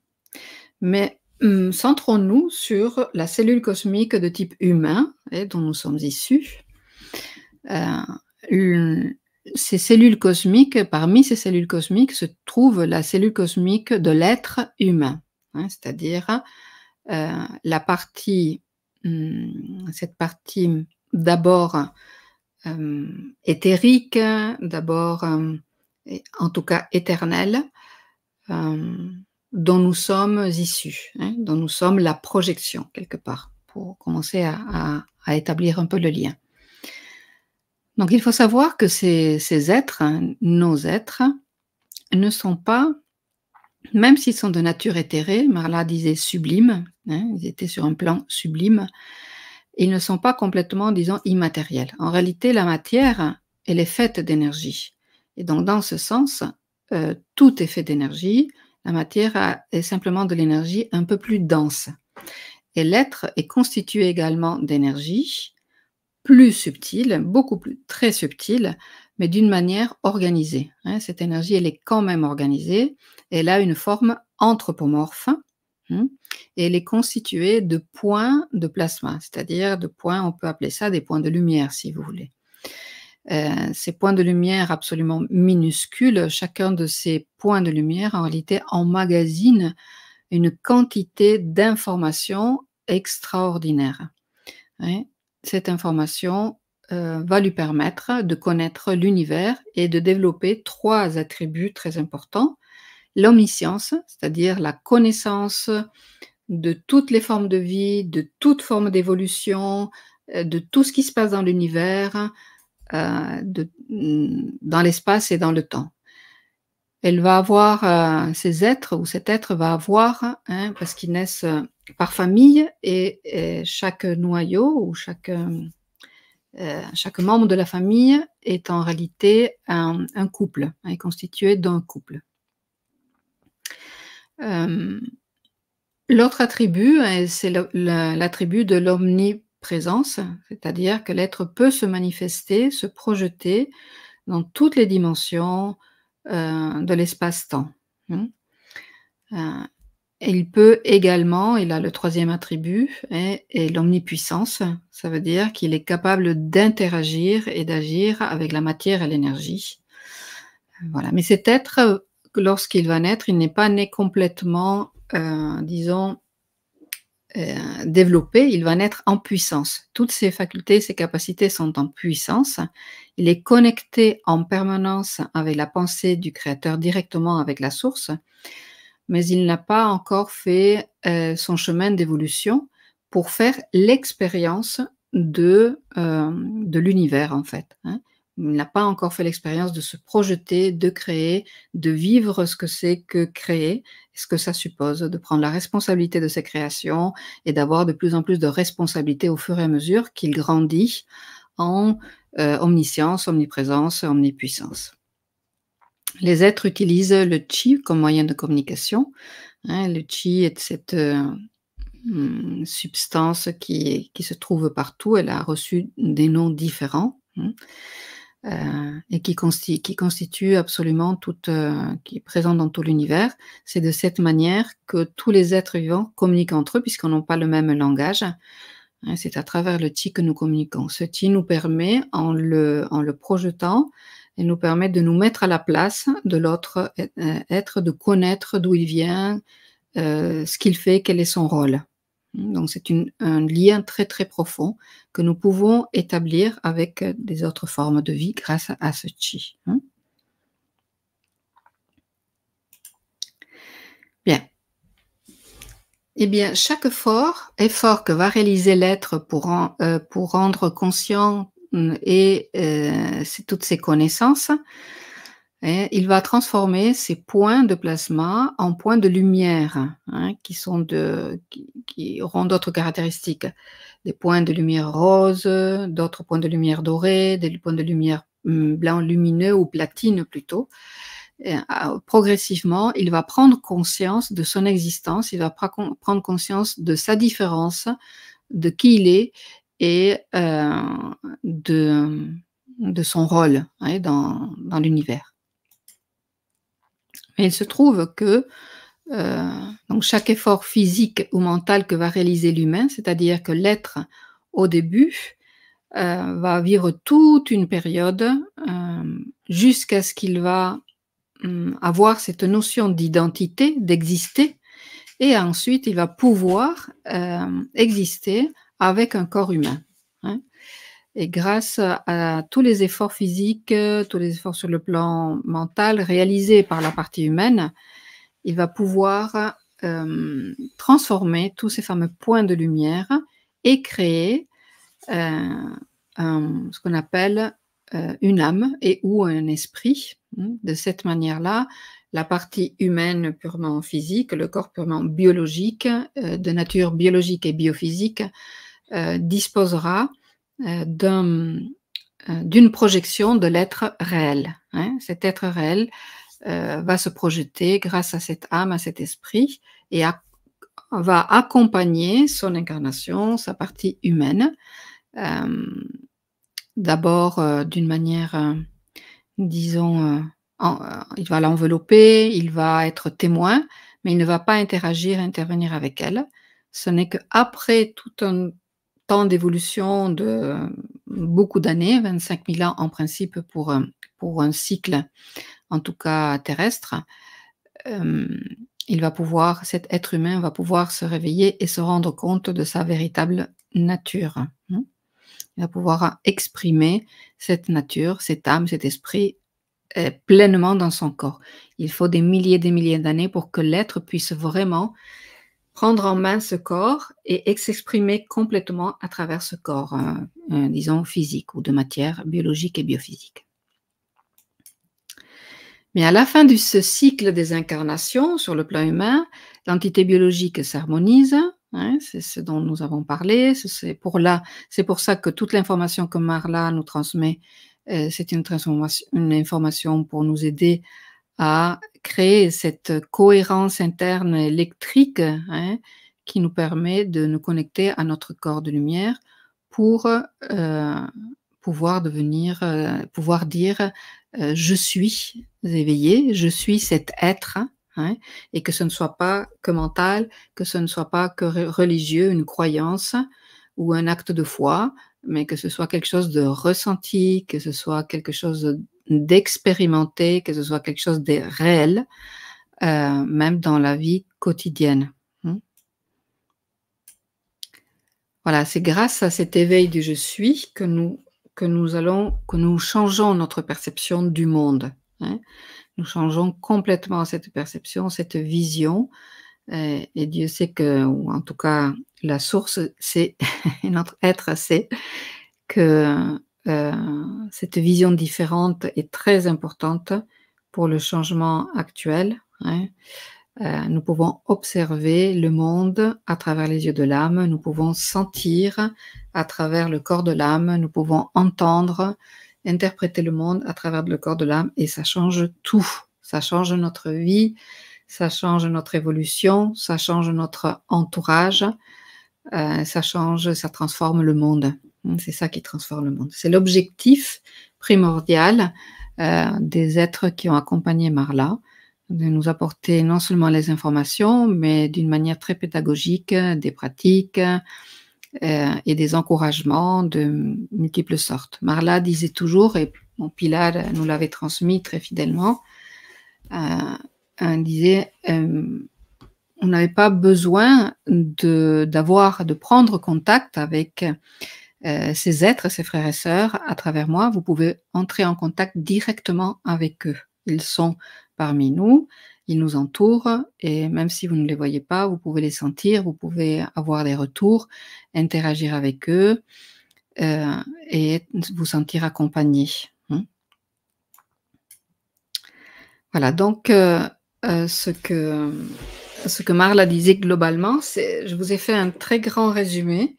Mais hum, centrons-nous sur la cellule cosmique de type humain et eh, dont nous sommes issus. ces cellules cosmiques, parmi ces cellules cosmiques se trouve la cellule cosmique de l'être humain, hein, c'est-à-dire la partie, hum, cette partie d'abord euh, éthérique, d'abord, euh, en tout cas éternelle, euh, dont nous sommes issus, hein, dont nous sommes la projection quelque part, pour commencer à, établir un peu le lien. Donc il faut savoir que ces, êtres, hein, nos êtres, ne sont pas, même s'ils sont de nature éthérée, Marla disait sublime, hein, ils étaient sur un plan sublime, ils ne sont pas complètement, disons, immatériels. En réalité, la matière, elle est faite d'énergie. Et donc, dans ce sens, euh, tout est fait d'énergie. La matière est simplement de l'énergie un peu plus dense. Et l'être est constitué également d'énergie plus subtile, beaucoup plus, très subtile, mais d'une manière organisée. Hein. cette énergie, elle est quand même organisée. Elle a une forme anthropomorphe Hein, et elle est constituée de points de plasma, c'est-à-dire de points, on peut appeler ça des points de lumière si vous voulez. Euh, ces points de lumière absolument minuscules, chacun de ces points de lumière en réalité emmagasine une quantité d'informations extraordinaire. Hein, cette information euh, va lui permettre de connaître l'univers et de développer trois attributs très importants l'omniscience, c'est-à-dire la connaissance de toutes les formes de vie, de toute forme d'évolution, euh, de tout ce qui se passe dans l'univers, euh, mm, dans l'espace et dans le temps. Elle va avoir, euh, ces êtres ou cet être va avoir, hein, parce qu'ils naissent par famille et, chaque noyau ou chaque, membre de la famille est en réalité un couple, hein, est constitué d'un couple. Euh, l'autre attribut, hein, c'est l'attribut de l'omniprésence, c'est-à-dire que l'être peut se manifester, se projeter dans toutes les dimensions euh, de l'espace-temps. Hein. Euh, il peut également, il a le troisième attribut, et, hein, et l'omnipuissance, ça veut dire qu'il est capable d'interagir et d'agir avec la matière et l'énergie. Voilà. Mais cet être lorsqu'il va naître, il n'est pas né complètement, euh, disons, euh, développé, il va naître en puissance. Toutes ses facultés, ses capacités sont en puissance. Il est connecté en permanence avec la pensée du Créateur, directement avec la source, mais il n'a pas encore fait euh, son chemin d'évolution pour faire l'expérience de, l'univers, en fait. Hein n'a pas encore fait l'expérience de se projeter, de créer, de vivre ce que c'est que créer, ce que ça suppose, de prendre la responsabilité de ses créations et d'avoir de plus en plus de responsabilités au fur et à mesure qu'il grandit en euh, omniscience, omniprésence, omnipuissance. Les êtres utilisent le chi comme moyen de communication. Hein. le chi est cette euh, hmm, substance qui, qui se trouve partout. Elle a reçu des noms différents. Hein. Euh, et qui, constitue absolument tout, euh, qui est présente dans tout l'univers. C'est de cette manière que tous les êtres vivants communiquent entre eux puisqu'on n'a pas le même langage. Hein, c'est à travers le ti » que nous communiquons. Ce ti » nous permet, en le, projetant, il nous permet de nous mettre à la place de l'autre euh, être, de connaître d'où il vient, ce qu'il fait, quel est son rôle. Donc c'est un lien très très profond que nous pouvons établir avec des autres formes de vie grâce à ce chi. Hein. Bien. Eh bien, chaque effort, effort que va réaliser l'être pour, euh, rendre conscient euh, et euh, toutes ses connaissances, Hein, il va transformer ces points de plasma en points de lumière hein, qui, sont de, qui, auront d'autres caractéristiques. Des points de lumière rose, d'autres points de lumière doré, des points de lumière hum, blanc lumineux ou platine plutôt. Euh, progressivement, il va prendre conscience de son existence, il va prendre conscience de sa différence, de qui il est et euh, de, de son rôle hein, dans l'univers il se trouve que euh, donc chaque effort physique ou mental que va réaliser l'humain, c'est-à-dire que l'être au début euh, va vivre toute une période euh, jusqu'à ce qu'il va hum, avoir cette notion d'identité, d'exister, et ensuite il va pouvoir exister avec un corps humain. Et grâce à tous les efforts physiques, euh, tous les efforts sur le plan mental réalisés par la partie humaine, il va pouvoir euh, transformer tous ces fameux points de lumière et créer euh, ce qu'on appelle une âme et ou un esprit. Hein. De cette manière-là, la partie humaine purement physique, le corps purement biologique, de nature biologique et biophysique, disposera euh, euh, d'une projection de l'être réel. Hein. Cet être réel euh, va se projeter grâce à cette âme, à cet esprit, et va accompagner son incarnation, sa partie humaine, d'abord d'une manière, disons, il va l'envelopper, il va être témoin, mais il ne va pas interagir, intervenir avec elle. Ce n'est qu'après tout un temps d'évolution de euh, beaucoup d'années, 25 000 ans en principe pour, euh, pour un cycle, en tout cas terrestre, euh, il va pouvoir, cet être humain va pouvoir se réveiller et se rendre compte de sa véritable nature. Hein. Il va pouvoir exprimer cette nature, cette âme, cet esprit pleinement dans son corps. Il faut des milliers et des milliers d'années pour que l'être puisse vraiment prendre en main ce corps et s'exprimer complètement à travers ce corps, euh, euh, disons, physique ou de matière biologique et biophysique. Mais à la fin de ce cycle des incarnations sur le plan humain, l'entité biologique s'harmonise, hein, c'est ce dont nous avons parlé, c'est pour, pour ça que toute l'information que Marla nous transmet, euh, c'est une, une information pour nous aider à créer cette cohérence interne électrique hein, qui nous permet de nous connecter à notre corps de lumière pour euh, pouvoir devenir, euh, pouvoir dire euh, je suis éveillé, je suis cet être, hein, et que ce ne soit pas que mental, que ce ne soit pas que religieux, une croyance ou un acte de foi, mais que ce soit quelque chose de ressenti, que ce soit quelque chose d'expérimenter, que ce soit quelque chose de réel, euh, même dans la vie quotidienne. Hmm. Voilà, c'est grâce à cet éveil du je suis que nous, que nous allons, que nous changeons notre perception du monde. Hein. Nous changeons complètement cette perception, cette vision. Et, euh, et, Dieu sait que, ou en tout cas, la source, c'est notre être, c'est que euh, cette vision différente est très importante pour le changement actuel. Hein. Euh, nous pouvons observer le monde à travers les yeux de l'âme, nous pouvons sentir à travers le corps de l'âme, nous pouvons entendre, interpréter le monde à travers le corps de l'âme et ça change tout. Ça change notre vie, ça change notre évolution, ça change notre entourage, euh, ça change, ça transforme le monde. C'est ça qui transforme le monde. C'est l'objectif primordial euh, des êtres qui ont accompagné Marla, de nous apporter non seulement les informations, mais d'une manière très pédagogique, des pratiques euh, et des encouragements de multiples sortes. Marla disait toujours, et mon Pilar nous l'avait transmis très fidèlement, euh, disait on n'avait pas besoin de d'avoir de prendre contact avec euh, ces êtres, ces frères et sœurs, à travers moi, vous pouvez entrer en contact directement avec eux. Ils sont parmi nous, ils nous entourent, et même si vous ne les voyez pas, vous pouvez les sentir, vous pouvez avoir des retours, interagir avec eux euh, et vous sentir accompagné. Hein. voilà, donc euh, ce que ce que Marla disait globalement, c'est, je vous ai fait un très grand résumé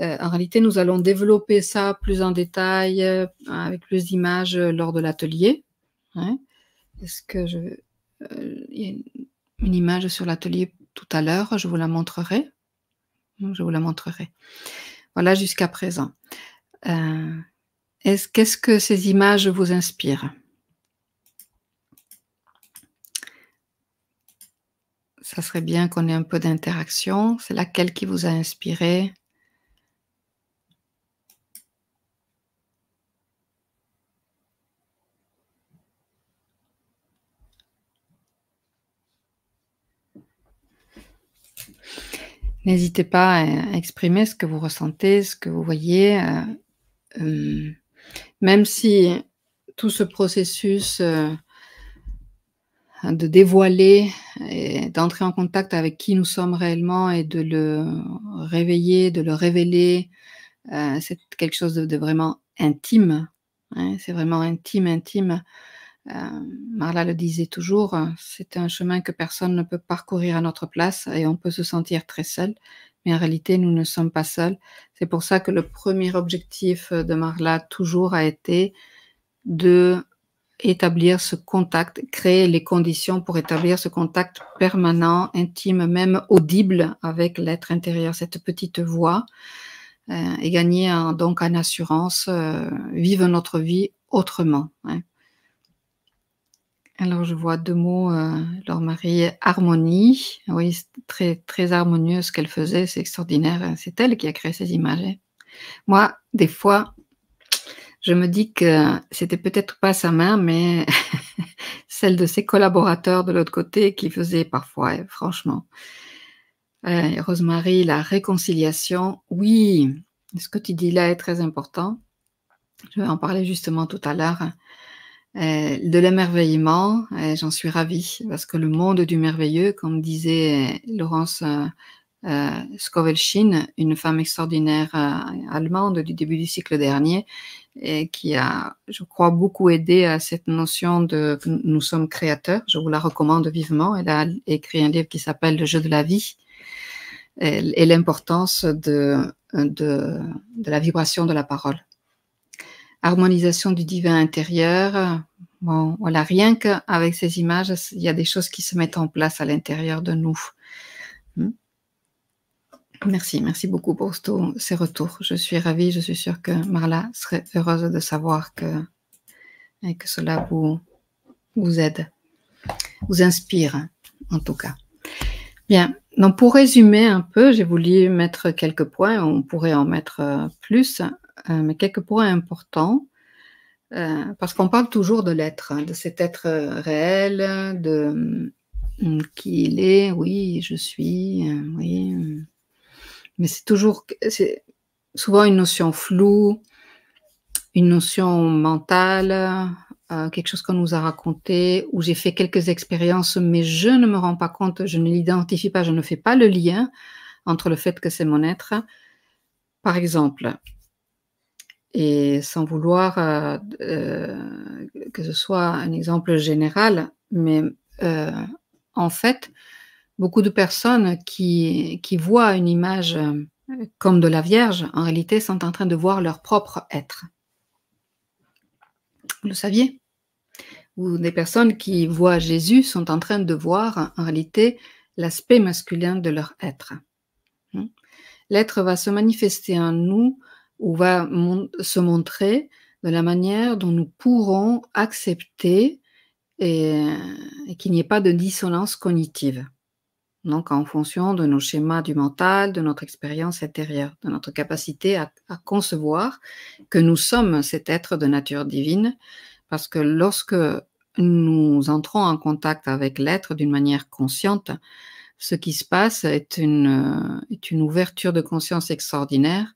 euh, en réalité, nous allons développer ça plus en détail euh, avec plus d'images euh, lors de l'atelier. Hein. Est-ce que je. Il y a une image sur l'atelier tout à l'heure, je vous la montrerai. Je vous la montrerai. Voilà jusqu'à présent. Qu'est-ce que ces images vous inspirent Ça serait bien qu'on ait un peu d'interaction. C'est laquelle qui vous a inspiré N'hésitez pas à exprimer ce que vous ressentez, ce que vous voyez, euh, euh, même si tout ce processus euh, de dévoiler d'entrer en contact avec qui nous sommes réellement et de le réveiller, de le révéler, c'est quelque chose de, vraiment intime. Hein, c'est vraiment intime, intime. Euh, Marla le disait toujours, euh, c'est un chemin que personne ne peut parcourir à notre place et on peut se sentir très seul, mais en réalité, nous ne sommes pas seuls. C'est pour ça que le premier objectif euh, de Marla toujours a été de établir ce contact, créer les conditions pour établir ce contact permanent, intime, même audible avec l'être intérieur, cette petite voix, et gagner hein, donc en assurance, Vive vivre notre vie autrement. Hein. Alors, je vois deux mots, euh, leur mari, harmonie. Oui, très, très harmonieuse ce qu'elle faisait, c'est extraordinaire. Hein. C'est elle qui a créé ces images. Hein. Moi, des fois, je me dis que c'était peut-être pas sa main, mais celle de ses collaborateurs de l'autre côté qui faisait parfois, hein, franchement. Euh, Rosemary, la réconciliation, oui, ce que tu dis là est très important. Je vais en parler justement tout à l'heure. Euh, de l'émerveillement, euh, j'en suis ravie parce que le monde du merveilleux, comme disait euh, Laurence scovel une femme extraordinaire allemande du début du siècle dernier, et qui a, je crois, beaucoup aidé à cette notion de nous sommes créateurs. Je vous la recommande vivement. Elle a écrit un livre qui s'appelle Le jeu de la vie et, l'importance de, de la vibration de la parole harmonisation du divin intérieur. Bon, voilà, rien qu'avec ces images, il y a des choses qui se mettent en place à l'intérieur de nous. Hmm. Merci, merci beaucoup pour ces retours. Je suis ravie, je suis sûre que Marla serait heureuse de savoir que, et que cela vous, vous aide, vous inspire en tout cas. Bien, donc pour résumer un peu, j'ai voulu mettre quelques points, on pourrait en mettre euh, plus. Euh, mais quelques points importants. Euh, parce qu'on parle toujours de l'être, hein, de cet être euh, réel, de hum, qui il est, oui, je suis, oui. Hum. Mais c'est toujours, c'est souvent une notion floue, une notion mentale, quelque chose qu'on nous a raconté, où j'ai fait quelques expériences, mais je ne me rends pas compte, je ne l'identifie pas, je ne fais pas le lien entre le fait que c'est mon être. Par exemple, et sans vouloir euh, euh, que ce soit un exemple général, mais euh, en fait, beaucoup de personnes qui, qui, voient une image comme de la Vierge, en réalité, sont en train de voir leur propre être. Vous le saviez Ou des personnes qui voient Jésus sont en train de voir, en réalité, l'aspect masculin de leur être. Hmm? L'être va se manifester en nous où va se montrer de la manière dont nous pourrons accepter et, qu'il n'y ait pas de dissonance cognitive. Donc en fonction de nos schémas du mental, de notre expérience intérieure, de notre capacité à, concevoir que nous sommes cet être de nature divine, parce que lorsque nous entrons en contact avec l'être d'une manière consciente, ce qui se passe est est une ouverture de conscience extraordinaire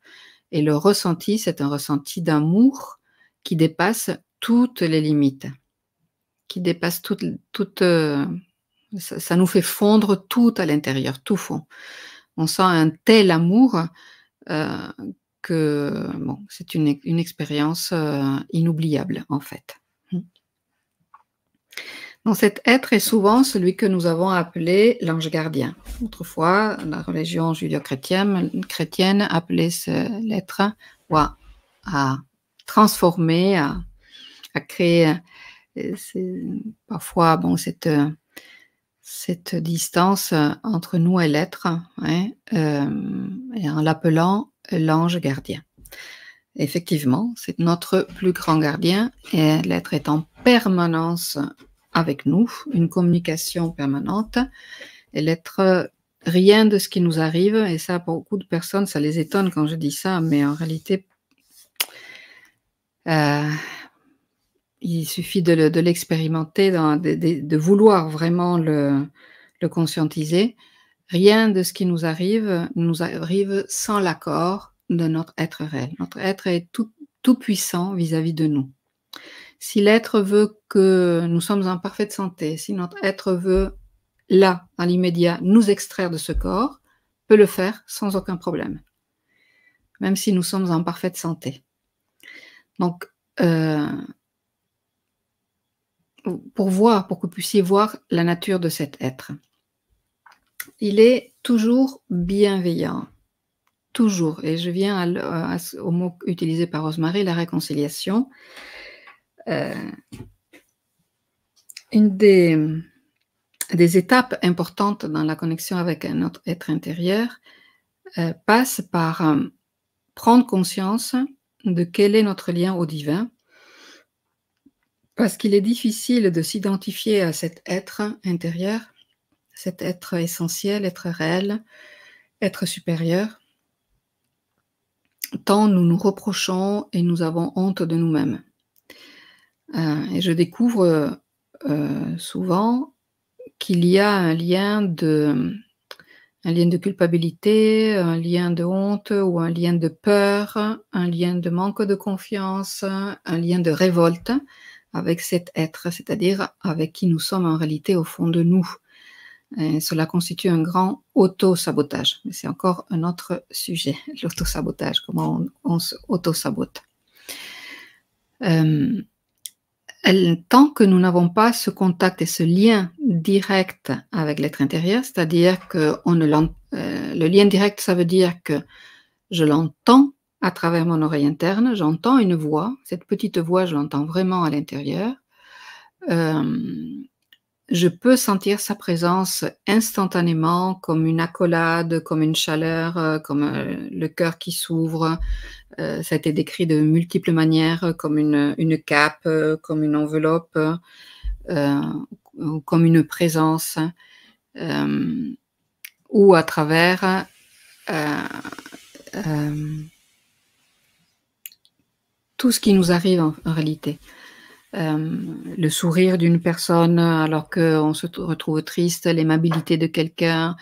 et le ressenti, c'est un ressenti d'amour qui dépasse toutes les limites, qui dépasse toutes... Euh, ça, nous fait fondre tout à l'intérieur, tout fond. On sent un tel amour euh, que bon, c'est une, expérience euh, inoubliable en fait cet être est souvent celui que nous avons appelé l'ange gardien. Autrefois, la religion judéo-chrétienne chrétienne appelait l'être ou à, transformer, à, créer euh, parfois bon, cette, euh, cette distance euh, entre nous et l'être, hein, et en l'appelant l'ange gardien. Effectivement, c'est notre plus grand gardien et l'être est en permanence avec nous, une communication permanente. Et l'être, euh, rien de ce qui nous arrive, et ça, pour beaucoup de personnes, ça les étonne quand je dis ça, mais en réalité, euh, il suffit de, l'expérimenter, de, vouloir vraiment le, conscientiser. Rien de ce qui nous arrive nous arrive sans l'accord de notre être réel. Notre être est tout, puissant vis à -vis de nous. Si l'être veut que nous sommes en parfaite santé, si notre être veut, là, dans l'immédiat, nous extraire de ce corps, peut le faire sans aucun problème, même si nous sommes en parfaite santé. Donc, euh, pour voir, pour que vous puissiez voir la nature de cet être. Il est toujours bienveillant, toujours. Et je viens au mot utilisé par Rosemary, la réconciliation. Euh, une des, étapes importantes dans la connexion avec un autre être intérieur euh, passe par euh, prendre conscience de quel est notre lien au divin, parce qu'il est difficile de s'identifier à cet être intérieur, cet être essentiel, être réel, être supérieur, tant nous nous reprochons et nous avons honte de nous-mêmes. Euh, et je découvre euh, euh, souvent qu'il y a un lien de un lien de culpabilité, un lien de honte ou un lien de peur, un lien de manque de confiance, un lien de révolte avec cet être, c'est-à-dire avec qui nous sommes en réalité au fond de nous. cela constitue un grand auto-sabotage. Mais c'est encore un autre sujet, l'auto-sabotage, comment on, on auto sabote euh, tant que nous n'avons pas ce contact et ce lien direct avec l'être intérieur, c'est-à-dire que euh, le lien direct, ça veut dire que je l'entends à travers mon oreille interne, j'entends une voix, cette petite voix, je l'entends vraiment à l'intérieur. Euh, je peux sentir sa présence instantanément comme une accolade, comme une chaleur, euh, comme euh, le cœur qui s'ouvre. Euh, ça a été décrit de multiples manières, comme une, cape, comme une enveloppe, comme une présence, ou à travers tout ce qui nous arrive en réalité. Euh, le sourire d'une personne alors qu'on se retrouve triste, l'aimabilité de quelqu'un.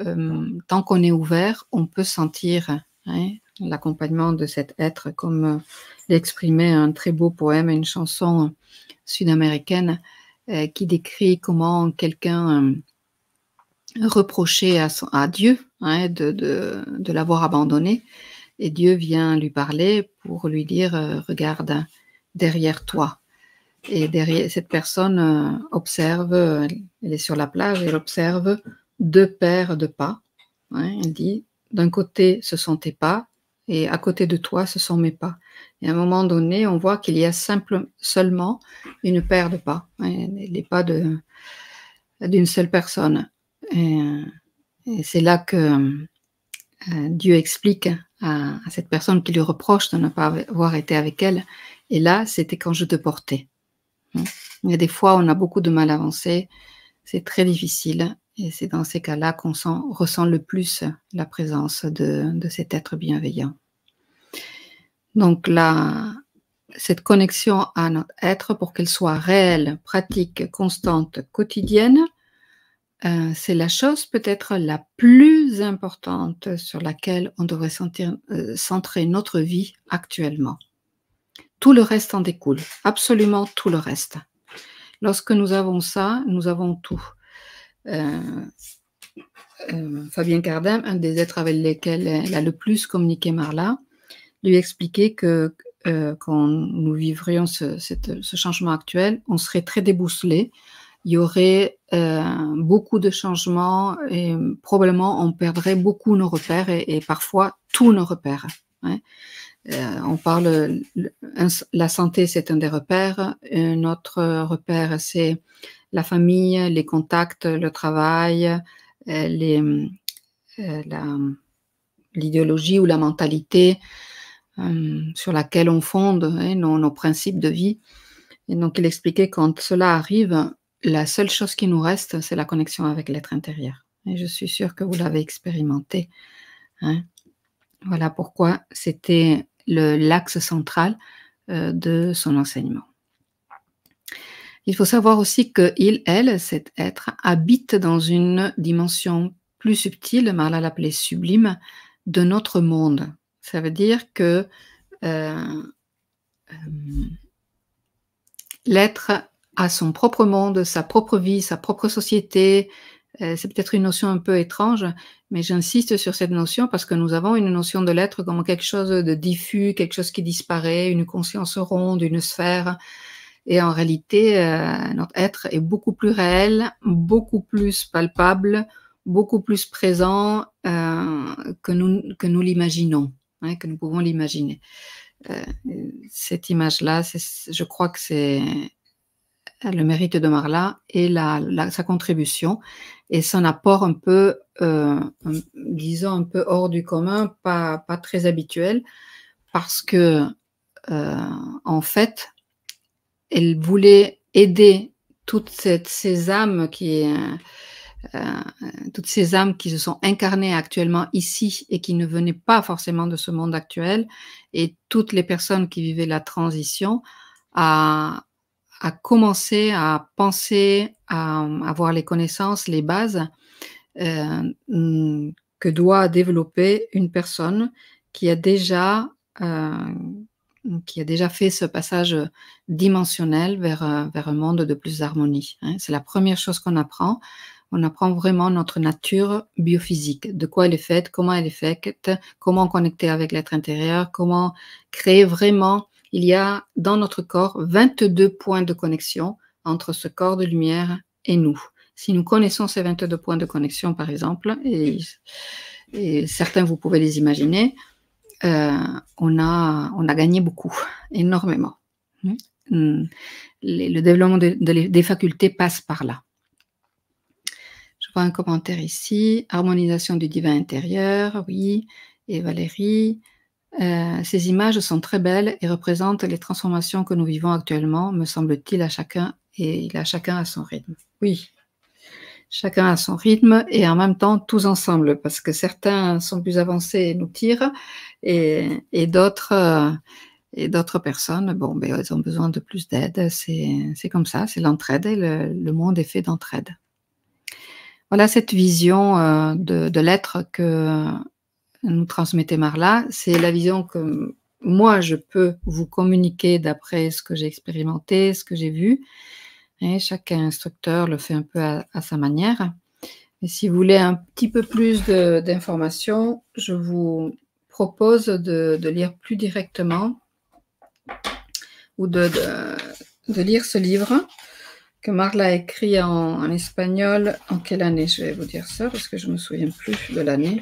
Euh, tant qu'on est ouvert, on peut sentir hein, l'accompagnement de cet être, comme euh, l'exprimait un très beau poème, une chanson sud-américaine qui décrit comment quelqu'un reprochait à, Dieu hein, de l'avoir abandonné. Et Dieu vient lui parler pour lui dire, regarde derrière toi, et derrière cette personne euh, observe, euh, elle est sur la plage, elle observe deux paires de pas. Hein, elle dit, d'un côté, ce sont tes pas, et à côté de toi, ce sont mes pas. Et à un moment donné, on voit qu'il y a simple, seulement une paire de pas, hein, les pas de, d'une seule personne. Et, c'est là que euh, Dieu explique à, à, cette personne qui lui reproche de ne pas avoir été avec elle. Et là, c'était quand je te portais. Il y a des fois on a beaucoup de mal à avancer, c'est très difficile. Et c'est dans ces cas-là qu'on ressent le plus la présence de, cet être bienveillant. Donc là, cette connexion à notre être, pour qu'elle soit réelle, pratique, constante, quotidienne, euh, c'est la chose peut-être la plus importante sur laquelle on devrait euh, centrer notre vie actuellement. Tout le reste en découle, absolument tout le reste. Lorsque nous avons ça, nous avons tout. Euh, euh, Fabien Cardin, un des êtres avec lesquels elle a le plus communiqué Marla, lui expliquait que euh, quand nous vivrions ce, changement actuel, on serait très déboussolé. Il y aurait beaucoup de changements et probablement on perdrait beaucoup nos repères et, parfois tous nos repères. Hein. Euh, on parle, la santé, c'est un des repères. Un autre repère, c'est la famille, les contacts, le travail, euh, euh, l'idéologie ou la mentalité sur laquelle on fonde hein, nos, nos, principes de vie. Et donc, il expliquait quand cela arrive, la seule chose qui nous reste, c'est la connexion avec l'être intérieur. Et je suis sûre que vous l'avez expérimenté. Hein. Voilà pourquoi c'était l'axe central euh, de son enseignement. Il faut savoir aussi que il, elle, cet être, habite dans une dimension plus subtile, Marla l'appelait sublime, de notre monde. Ça veut dire que euh, euh, l'être a son propre monde, sa propre vie, sa propre société, euh, c'est peut-être une notion un peu étrange, mais j'insiste sur cette notion parce que nous avons une notion de l'être comme quelque chose de diffus, quelque chose qui disparaît, une conscience ronde, une sphère. Et en réalité, euh, notre être est beaucoup plus réel, beaucoup plus palpable, beaucoup plus présent euh, que nous, que nous l'imaginons, hein, que nous pouvons l'imaginer. cette image-là, je crois que c'est ah, le mérite de Marla et sa contribution et son apport un peu, euh, disons, un peu hors du commun, pas, pas très habituel, parce que, euh, en fait, elle voulait aider toutes ces qui, euh, toutes ces âmes qui se sont incarnées actuellement ici et qui ne venaient pas forcément de ce monde actuel, et toutes les personnes qui vivaient la transition à, à commencer à penser, à avoir les connaissances, les bases euh, mm, que doit développer une personne qui a déjà, euh, qui a déjà fait ce passage dimensionnel vers, euh, vers un monde de plus d'harmonie. Hein. C'est la première chose qu'on apprend. On apprend vraiment notre nature biophysique, de quoi elle est faite, comment elle est faite, comment connecter avec l'être intérieur, comment créer vraiment il y a dans notre corps 22 points de connexion entre ce corps de lumière et nous. Si nous connaissons ces 22 points de connexion, par exemple, et, certains vous pouvez les imaginer, euh, on, a, gagné beaucoup, énormément. Mmh. Mmh. Le, développement des facultés passe par là. Je vois un commentaire ici. Harmonisation du divin intérieur, oui. Et Valérie, euh, ces images sont très belles et représentent les transformations que nous vivons actuellement, me semble-t-il, à chacun et il a chacun à son rythme. Oui, chacun à son rythme et en même temps tous ensemble, parce que certains sont plus avancés et nous tirent, et, d'autres euh, et d'autres personnes, bon, ben, elles ont besoin de plus d'aide. C'est comme ça, c'est l'entraide et le, monde est fait d'entraide. Voilà cette vision euh, de, de l'être que nous transmettez Marla, c'est la vision que moi, je peux vous communiquer d'après ce que j'ai expérimenté, ce que j'ai vu. Et chaque instructeur le fait un peu à, sa manière. Et si vous voulez un petit peu plus d'informations, je vous propose de, lire plus directement ou de, lire ce livre que Marla a écrit en, en espagnol. En quelle année Je vais vous dire ça parce que je ne me souviens plus de l'année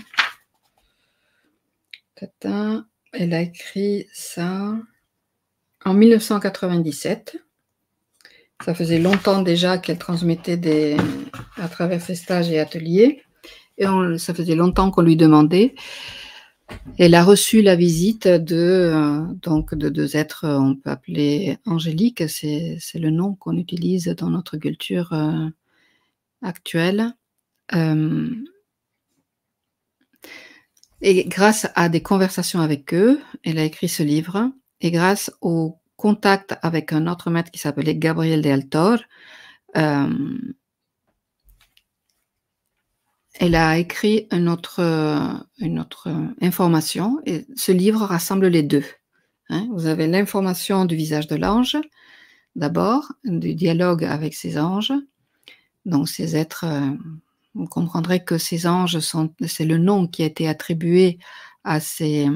elle a écrit ça en 1997. Ça faisait longtemps déjà qu'elle transmettait des, à travers ses stages et ateliers. Et ça faisait longtemps qu'on lui demandait. Elle a reçu la visite de, euh, donc de deux êtres, euh, on peut appeler angélique, c'est le nom qu'on utilise dans notre culture euh, actuelle. Et grâce à des conversations avec eux, elle a écrit ce livre. Et grâce au contact avec un autre maître qui s'appelait Gabriel de Altor, euh, elle a écrit une autre, une autre information. Et ce livre rassemble les deux. Hein. vous avez l'information du visage de l'ange, d'abord, du dialogue avec ses anges, donc ces êtres. Euh, vous comprendrez que ces anges sont, c'est le nom qui a été attribué à ces,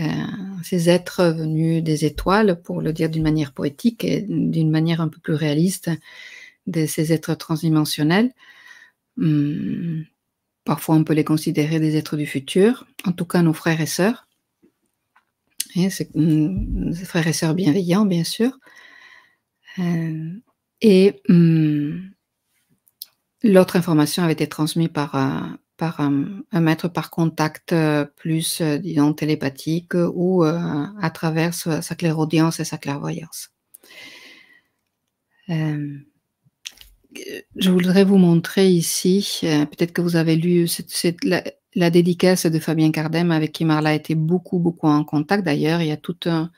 euh, ces êtres venus des étoiles, pour le dire d'une manière poétique et d'une manière un peu plus réaliste, de ces êtres transdimensionnels. Hmm, parfois, on peut les considérer des êtres du futur, en tout cas nos frères et sœurs. Et hmm, frères et sœurs bienveillants, bien sûr. Euh, et hmm, L'autre information avait été transmise par, euh, euh, un, maître par contact euh, plus, disons, télépathique ou à travers sa, clairaudience et sa clairvoyance. je voudrais vous montrer ici, peut-être que vous avez lu la, dédicace de Fabien Cardem avec qui Marla était beaucoup, beaucoup en contact. D'ailleurs, il y a tout un,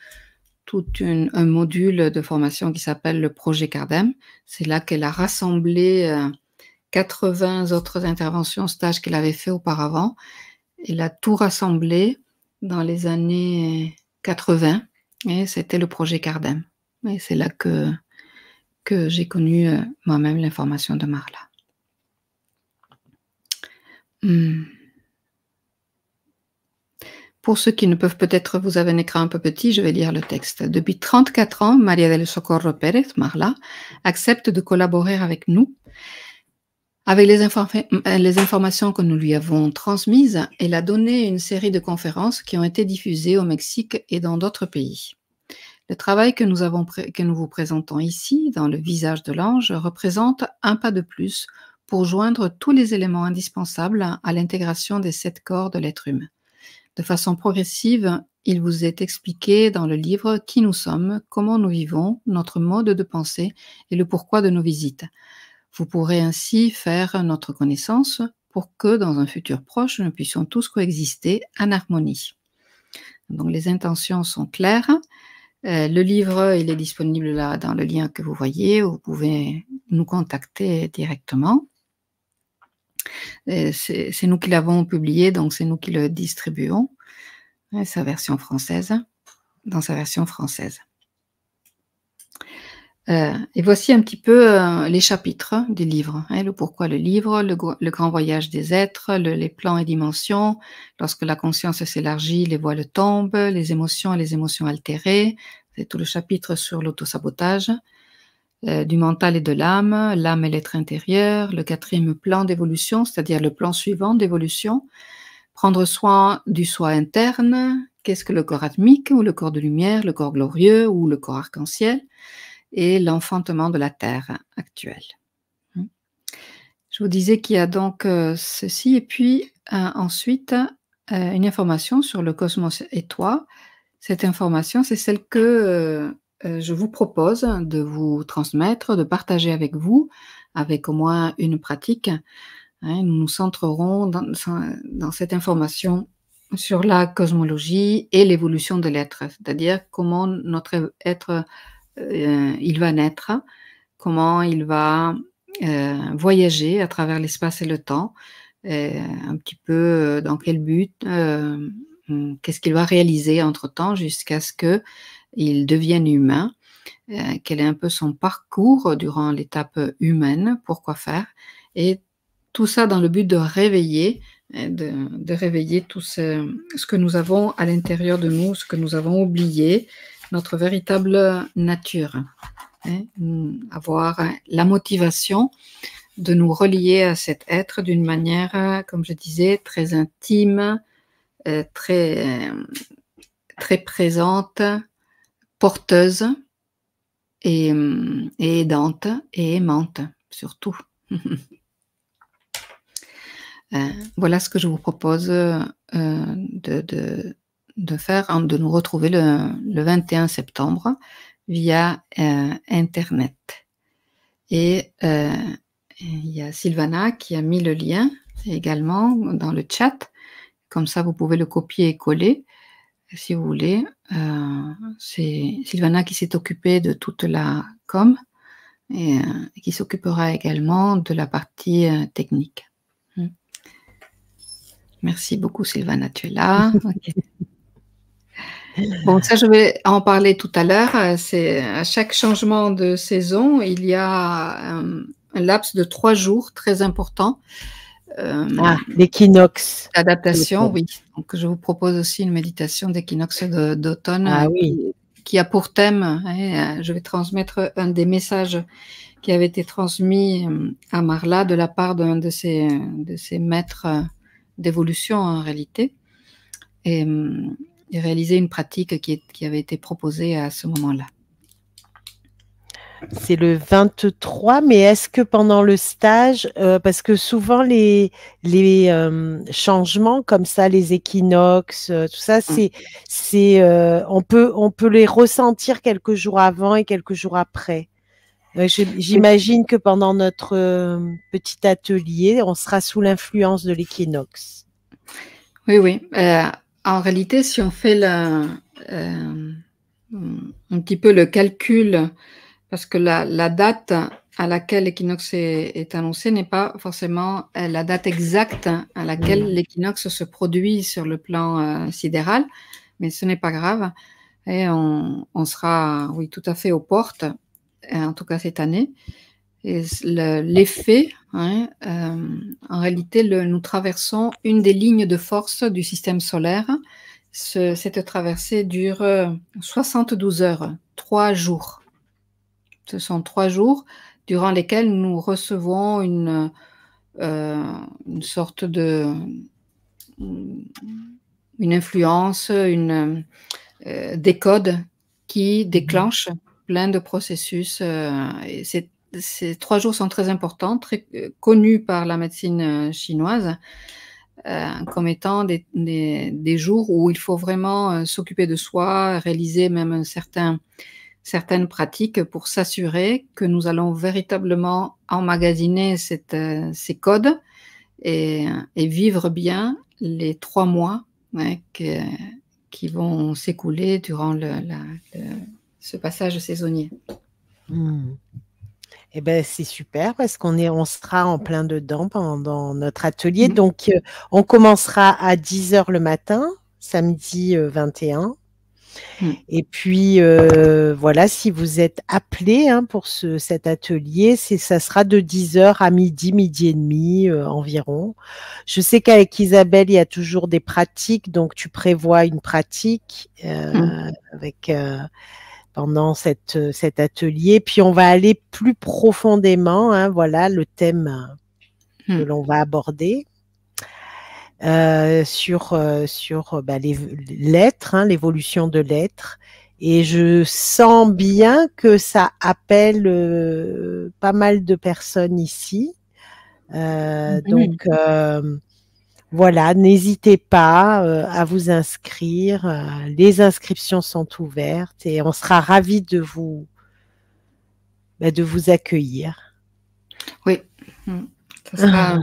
un module de formation qui s'appelle le projet Cardem. C'est là qu'elle a rassemblé 80 autres interventions, stages qu'il avait fait auparavant. Il a tout rassemblé dans les années 80 et c'était le projet Cardem. Et c'est là que, que j'ai connu euh, moi-même l'information de Marla. Hmm. Pour ceux qui ne peuvent peut-être, vous avez un écran un peu petit, je vais lire le texte. Depuis 34 ans, Maria del Socorro Pérez, Marla, accepte de collaborer avec nous avec euh, les, informations que nous lui avons transmises, elle a donné une série de conférences qui ont été diffusées au Mexique et dans d'autres pays. Le travail que nous vous présentons ici, dans le visage de l'ange, représente un pas de plus pour joindre tous les éléments indispensables à l'intégration des sept corps de l'être humain. De façon progressive, il vous est expliqué dans le livre qui nous sommes, comment nous vivons, notre mode de pensée et le pourquoi de nos visites. Vous pourrez ainsi faire notre connaissance pour que dans un futur proche, nous puissions tous coexister en harmonie. Donc les intentions sont claires. Euh, le livre, il est disponible là dans le lien que vous voyez. Vous pouvez nous contacter directement. Euh, c'est nous qui l'avons publié, donc c'est nous qui le distribuons. Hein, sa version française, dans sa version française. Euh, et voici un petit peu euh, les chapitres hein, du livre. Hein, le pourquoi le livre, le, grand voyage des êtres, les plans et dimensions, lorsque la conscience s'élargit, les voiles tombent, les émotions et les émotions altérées. C'est tout le chapitre sur l'autosabotage, sabotage euh, du mental et de l'âme, l'âme et l'être intérieur, le quatrième plan d'évolution, c'est-à-dire le plan suivant d'évolution, prendre soin du soi interne, qu'est-ce que le corps atmique ou le corps de lumière, le corps glorieux ou le corps arc-en-ciel et l'enfantement de la Terre actuelle. Hmm. Je vous disais qu'il y a donc euh, ceci, et puis euh, ensuite euh, une information sur le cosmos et toi. Cette information, c'est celle que je vous propose de vous transmettre, de partager avec vous, avec au moins une pratique. Hein. nous nous centrerons dans, dans cette information sur la cosmologie et l'évolution de l'être, c'est-à-dire comment notre être euh, il va naître, comment il va euh, voyager à travers l'espace et le temps, euh, un petit peu dans quel but, hum, qu'est-ce qu'il va réaliser entre-temps jusqu'à ce qu'il devienne humain, quel est un peu son parcours durant l'étape humaine, pourquoi faire, et tout ça dans le but de réveiller de, réveiller tout ce, que nous avons à l'intérieur de nous, ce que nous avons oublié, notre véritable nature. Hein, avoir la motivation de nous relier à cet être d'une manière, comme je disais, très intime, euh, très, très présente, porteuse et, aidante et aimante surtout. Euh, voilà ce que je vous propose euh, de de faire, hein, de nous retrouver le, 21 septembre via euh, Internet. Et euh, il y a Sylvana qui a mis le lien également dans le chat. Comme ça, vous pouvez le copier et coller si vous voulez. Euh, c'est Sylvana qui s'est occupée de toute la com et qui s'occupera également de la partie technique. Hmm. Merci beaucoup Sylvana, tu es là. Bon, ça, je vais en parler tout à l'heure. Euh, c'est à chaque changement de saison, il y a euh, un, laps de trois jours très important. Euh, ah, l'équinoxe. Adaptation, oui. Donc, je vous propose aussi une méditation d'équinoxe d'automne ah oui. qui a pour thème, hein, je vais transmettre un des messages qui avait été transmis à Marla de la part d'un de ses, de ses maîtres d'évolution en réalité. Et de réaliser une pratique qui, avait été proposée à ce moment-là. C'est le 23, mais est-ce que pendant le stage, euh, parce que souvent les, les euh, changements comme ça, les équinoxes, euh, tout ça, mm. c'est, c'est, on, peut, on peut les ressentir quelques jours avant et quelques jours après. j'imagine que pendant notre petit atelier, on sera sous l'influence de l'équinoxe. Oui, oui. En réalité, si on fait euh, un petit peu le calcul, parce que la, date à laquelle l'équinoxe est, annoncé n'est pas forcément euh, la date exacte à laquelle mm. l'équinoxe se produit sur le plan euh, sidéral, mais ce n'est pas grave. Et on, on, sera, oui, tout à fait aux portes, en tout cas cette année l'effet, hein, euh, en réalité, nous traversons une des lignes de force du système solaire. cette traversée dure 72 euh, heures, trois jours. Ce sont trois jours durant lesquels nous recevons une, euh, une sorte de une influence, une, des codes qui déclenchent plein de processus. et c'est ces trois jours sont très importants, très euh, connus par la médecine euh, chinoise euh, comme étant des, jours où il faut vraiment s'occuper de soi, réaliser même certaines pratiques pour s'assurer que nous allons véritablement emmagasiner ces codes et, vivre bien les trois mois hein, qui vont s'écouler durant ce passage saisonnier. Mmh. Eh ben, c'est super parce qu'on est, sera en mmh. plein dedans pendant notre atelier. Mmh. Donc, euh, on commencera à 10h le matin, samedi 21. Euh, mmh. Et puis, euh, voilà, si vous êtes appelé hein, pour cet atelier, c'est, ça sera de 10h à midi, midi et demi environ. Je sais qu'avec Isabelle, il y a toujours des pratiques, donc tu prévois une pratique avec pendant cette, euh, cet atelier. Puis on va aller plus profondément, hein, voilà le thème euh, que hmm. l'on va aborder. Euh, sur, sur bah, l'être, hein, l'évolution de l'être. Et je sens bien que ça appelle pas mal de personnes ici. Mmh. Donc, voilà, n'hésitez pas euh, à vous inscrire. Euh, les inscriptions sont ouvertes et on sera ravis de vous, bah, de vous accueillir. Oui, ce mm. sera ah.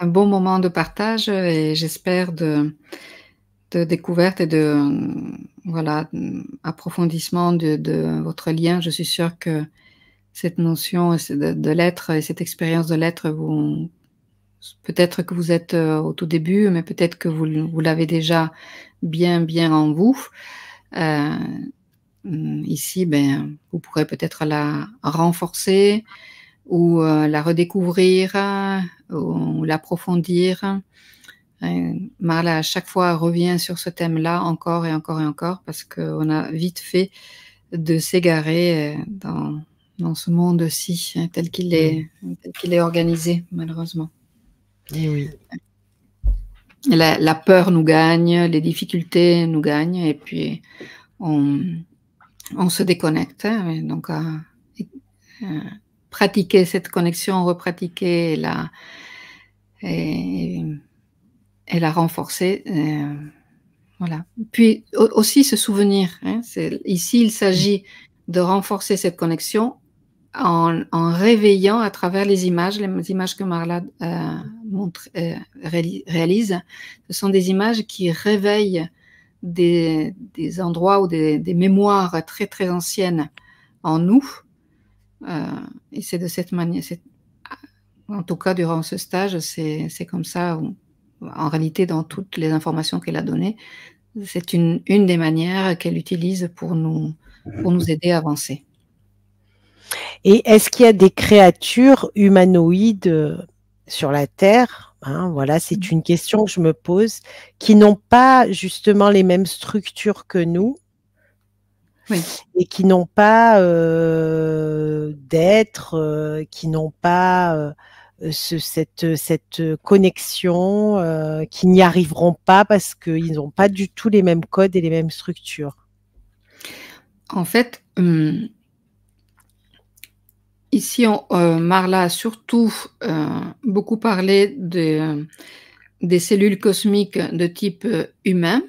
un bon moment de partage et j'espère de, de, découverte et de voilà, approfondissement de, votre lien. Je suis sûre que cette notion de, de l'être et cette expérience de l'être vous Peut-être que vous êtes euh, au tout début, mais peut-être que vous, vous l'avez déjà bien, bien en vous. Euh, mm, ici, ben, vous pourrez peut-être la renforcer ou euh, la redécouvrir ou, l'approfondir. Marla, à chaque fois, revient sur ce thème-là encore et encore et encore parce qu'on a vite fait de s'égarer dans, dans ce monde-ci hein, tel qu'il est, mm. tel qu'il est organisé, malheureusement. Eh la, peur nous gagne, les difficultés nous gagnent, et puis on, se déconnecte. donc, euh, euh, pratiquer cette connexion, repratiquer et la, et, la renforcer. Euh, voilà. Puis aussi se souvenir. Hein, ici, il s'agit de renforcer cette connexion en, réveillant à travers les images, les images que Marla euh, montre, euh, réalise, ce sont des images qui réveillent des, endroits ou des, mémoires très très anciennes en nous. Euh, et c'est de cette manière, en tout cas durant ce stage, c'est comme ça, en réalité dans toutes les informations qu'elle a données, c'est une, une des manières qu'elle utilise pour nous, pour nous aider à avancer. Et est-ce qu'il y a des créatures humanoïdes euh, sur la Terre hein, Voilà, c'est mmh. une question que je me pose, qui n'ont pas justement les mêmes structures que nous. Et qui n'ont pas euh, d'être, euh, qui n'ont pas cette, connexion, qui n'y arriveront pas parce qu'ils n'ont pas du tout les mêmes codes et les mêmes structures. En fait, hum, Ici, euh, Marla a surtout euh, beaucoup parlé des cellules cosmiques de type euh, humain,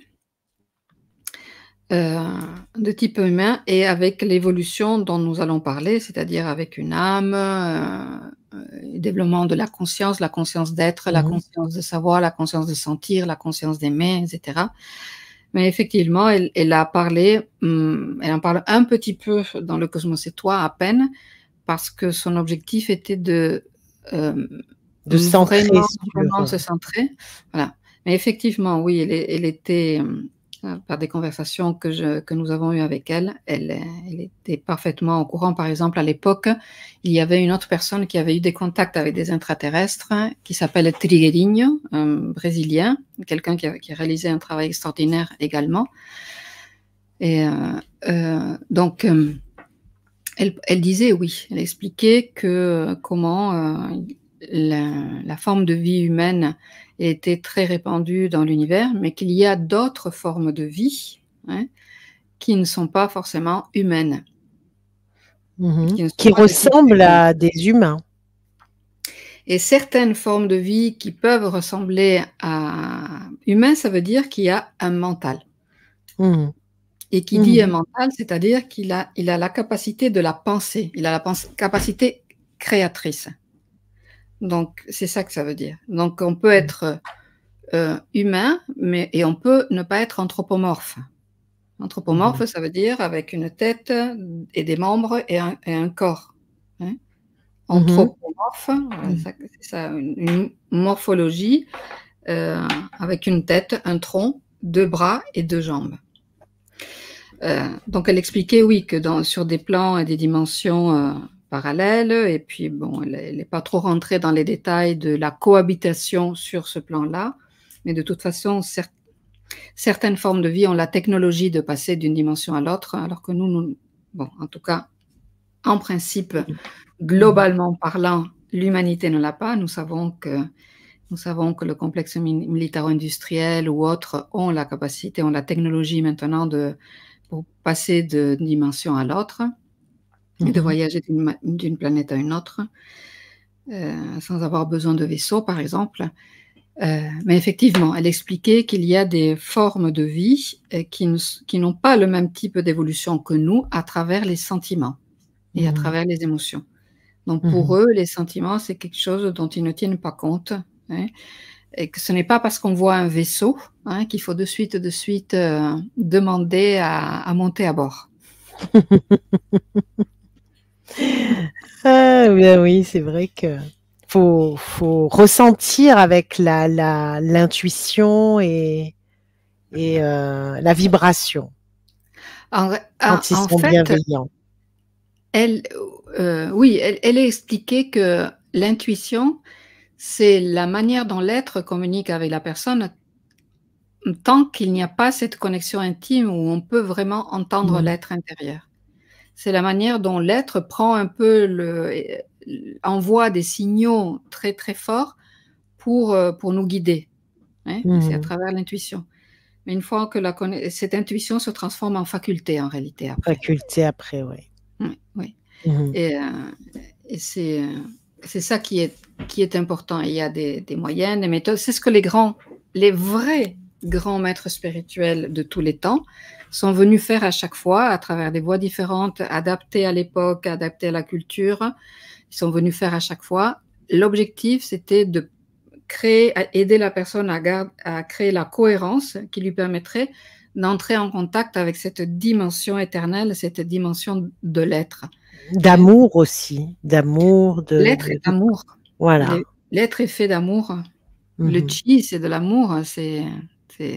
de type humain, et avec l'évolution dont nous allons parler, c'est-à-dire avec une âme, le développement de la conscience, la conscience d'être, la mmh conscience de savoir, la conscience de sentir, la conscience d'aimer, etc. Mais effectivement, elle, a parlé, hum, elle en parle un petit peu dans le Cosmos et toi à peine, parce que son objectif était de, euh, de centrer vraiment, se centrer. Voilà. Mais effectivement, oui, elle, était, euh, euh, par des conversations que, que, nous avons eues avec elle, elle, était parfaitement au courant. Par exemple, à l'époque, il y avait une autre personne qui avait eu des contacts avec des intraterrestres, qui s'appelle Triguerinho, un Brésilien, quelqu'un qui, qui, a un travail extraordinaire également. Et donc, elle, disait oui. Elle expliquait que euh, comment euh, la, forme de vie humaine était très répandue dans l'univers, mais qu'il y a d'autres formes de vie hein, qui ne sont pas forcément humaines. Mhm. Qui, ressemblent à des humains. Et certaines formes de vie qui peuvent ressembler à humains, ça veut dire qu'il y a un mental. Mmh. Et qui dit dit mm. mental, c'est-à-dire qu'il a, il a la capacité de la pensée, il a la capacité créatrice. Donc, c'est ça que ça veut dire. Donc, on peut être euh, humain, mais, et on peut ne pas être anthropomorphe. Anthropomorphe, mm-hmm. ça veut dire avec une tête et des membres et un, corps. Hein. Mm-hmm. Anthropomorphe, mm. c'est ça, une, morphologie euh, avec une tête, un tronc, deux bras et deux jambes. Euh, donc elle expliquait, oui, que dans, sur des plans et des dimensions euh, parallèles, et puis bon, elle n'est pas trop rentrée dans les détails de la cohabitation sur ce plan-là, mais de toute façon, certaines formes de vie ont la technologie de passer d'une dimension à l'autre, alors que nous, nous, bon, en tout cas, en principe, globalement parlant, l'humanité ne l'a pas. Nous savons que nous savons que le complexe militaro-industriel ou autre ont la capacité, ont la technologie maintenant de passer de dimension à l'autre et de mhm. voyager d'une planète à une autre euh, sans avoir besoin de vaisseau, par exemple. Euh, mais effectivement, elle expliquait qu'il y a des formes de vie euh, qui, n'ont pas le même type d'évolution que nous à travers les sentiments et à mhm. travers les émotions. Donc pour mhm. eux, les sentiments, c'est quelque chose dont ils ne tiennent pas compte. Hein et que ce n'est pas parce qu'on voit un vaisseau hein, qu'il faut de suite, de suite euh, demander à, à, monter à bord. ah, ben oui, c'est vrai que faut, faut ressentir avec l'intuition la, l'intuition et, et euh, la vibration. En, ah, fait, Elle, euh, oui, elle, elle a expliqué que l'intuition, c'est la manière dont l'être communique avec la personne tant qu'il n'y a pas cette connexion intime où on peut vraiment entendre mmh. l'être intérieur. C'est la manière dont l'être prend un peu le, envoie des signaux très très forts pour, euh, pour nous guider. Hein. Mmh. C'est à travers l'intuition. Mais une fois que cette intuition se transforme en faculté en réalité après. Faculté après, oui. Oui. Mmh. Euh, et c'est euh, c'est ça qui est, qui est important. Il y a des, des moyens, des méthodes. C'est ce que les grands, les vrais grands maîtres spirituels de tous les temps sont venus faire à chaque fois à travers des voies différentes, adaptées à l'époque, adaptées à la culture. Ils sont venus faire à chaque fois. L'objectif, c'était de créer, aider la personne à, à créer la cohérence qui lui permettrait d'entrer en contact avec cette dimension éternelle, cette dimension de l'être. D'amour aussi, d'amour. De... L'être est d'amour. Voilà. L'être est fait d'amour. Le mhm. chi, c'est de l'amour. Hein, c'est euh,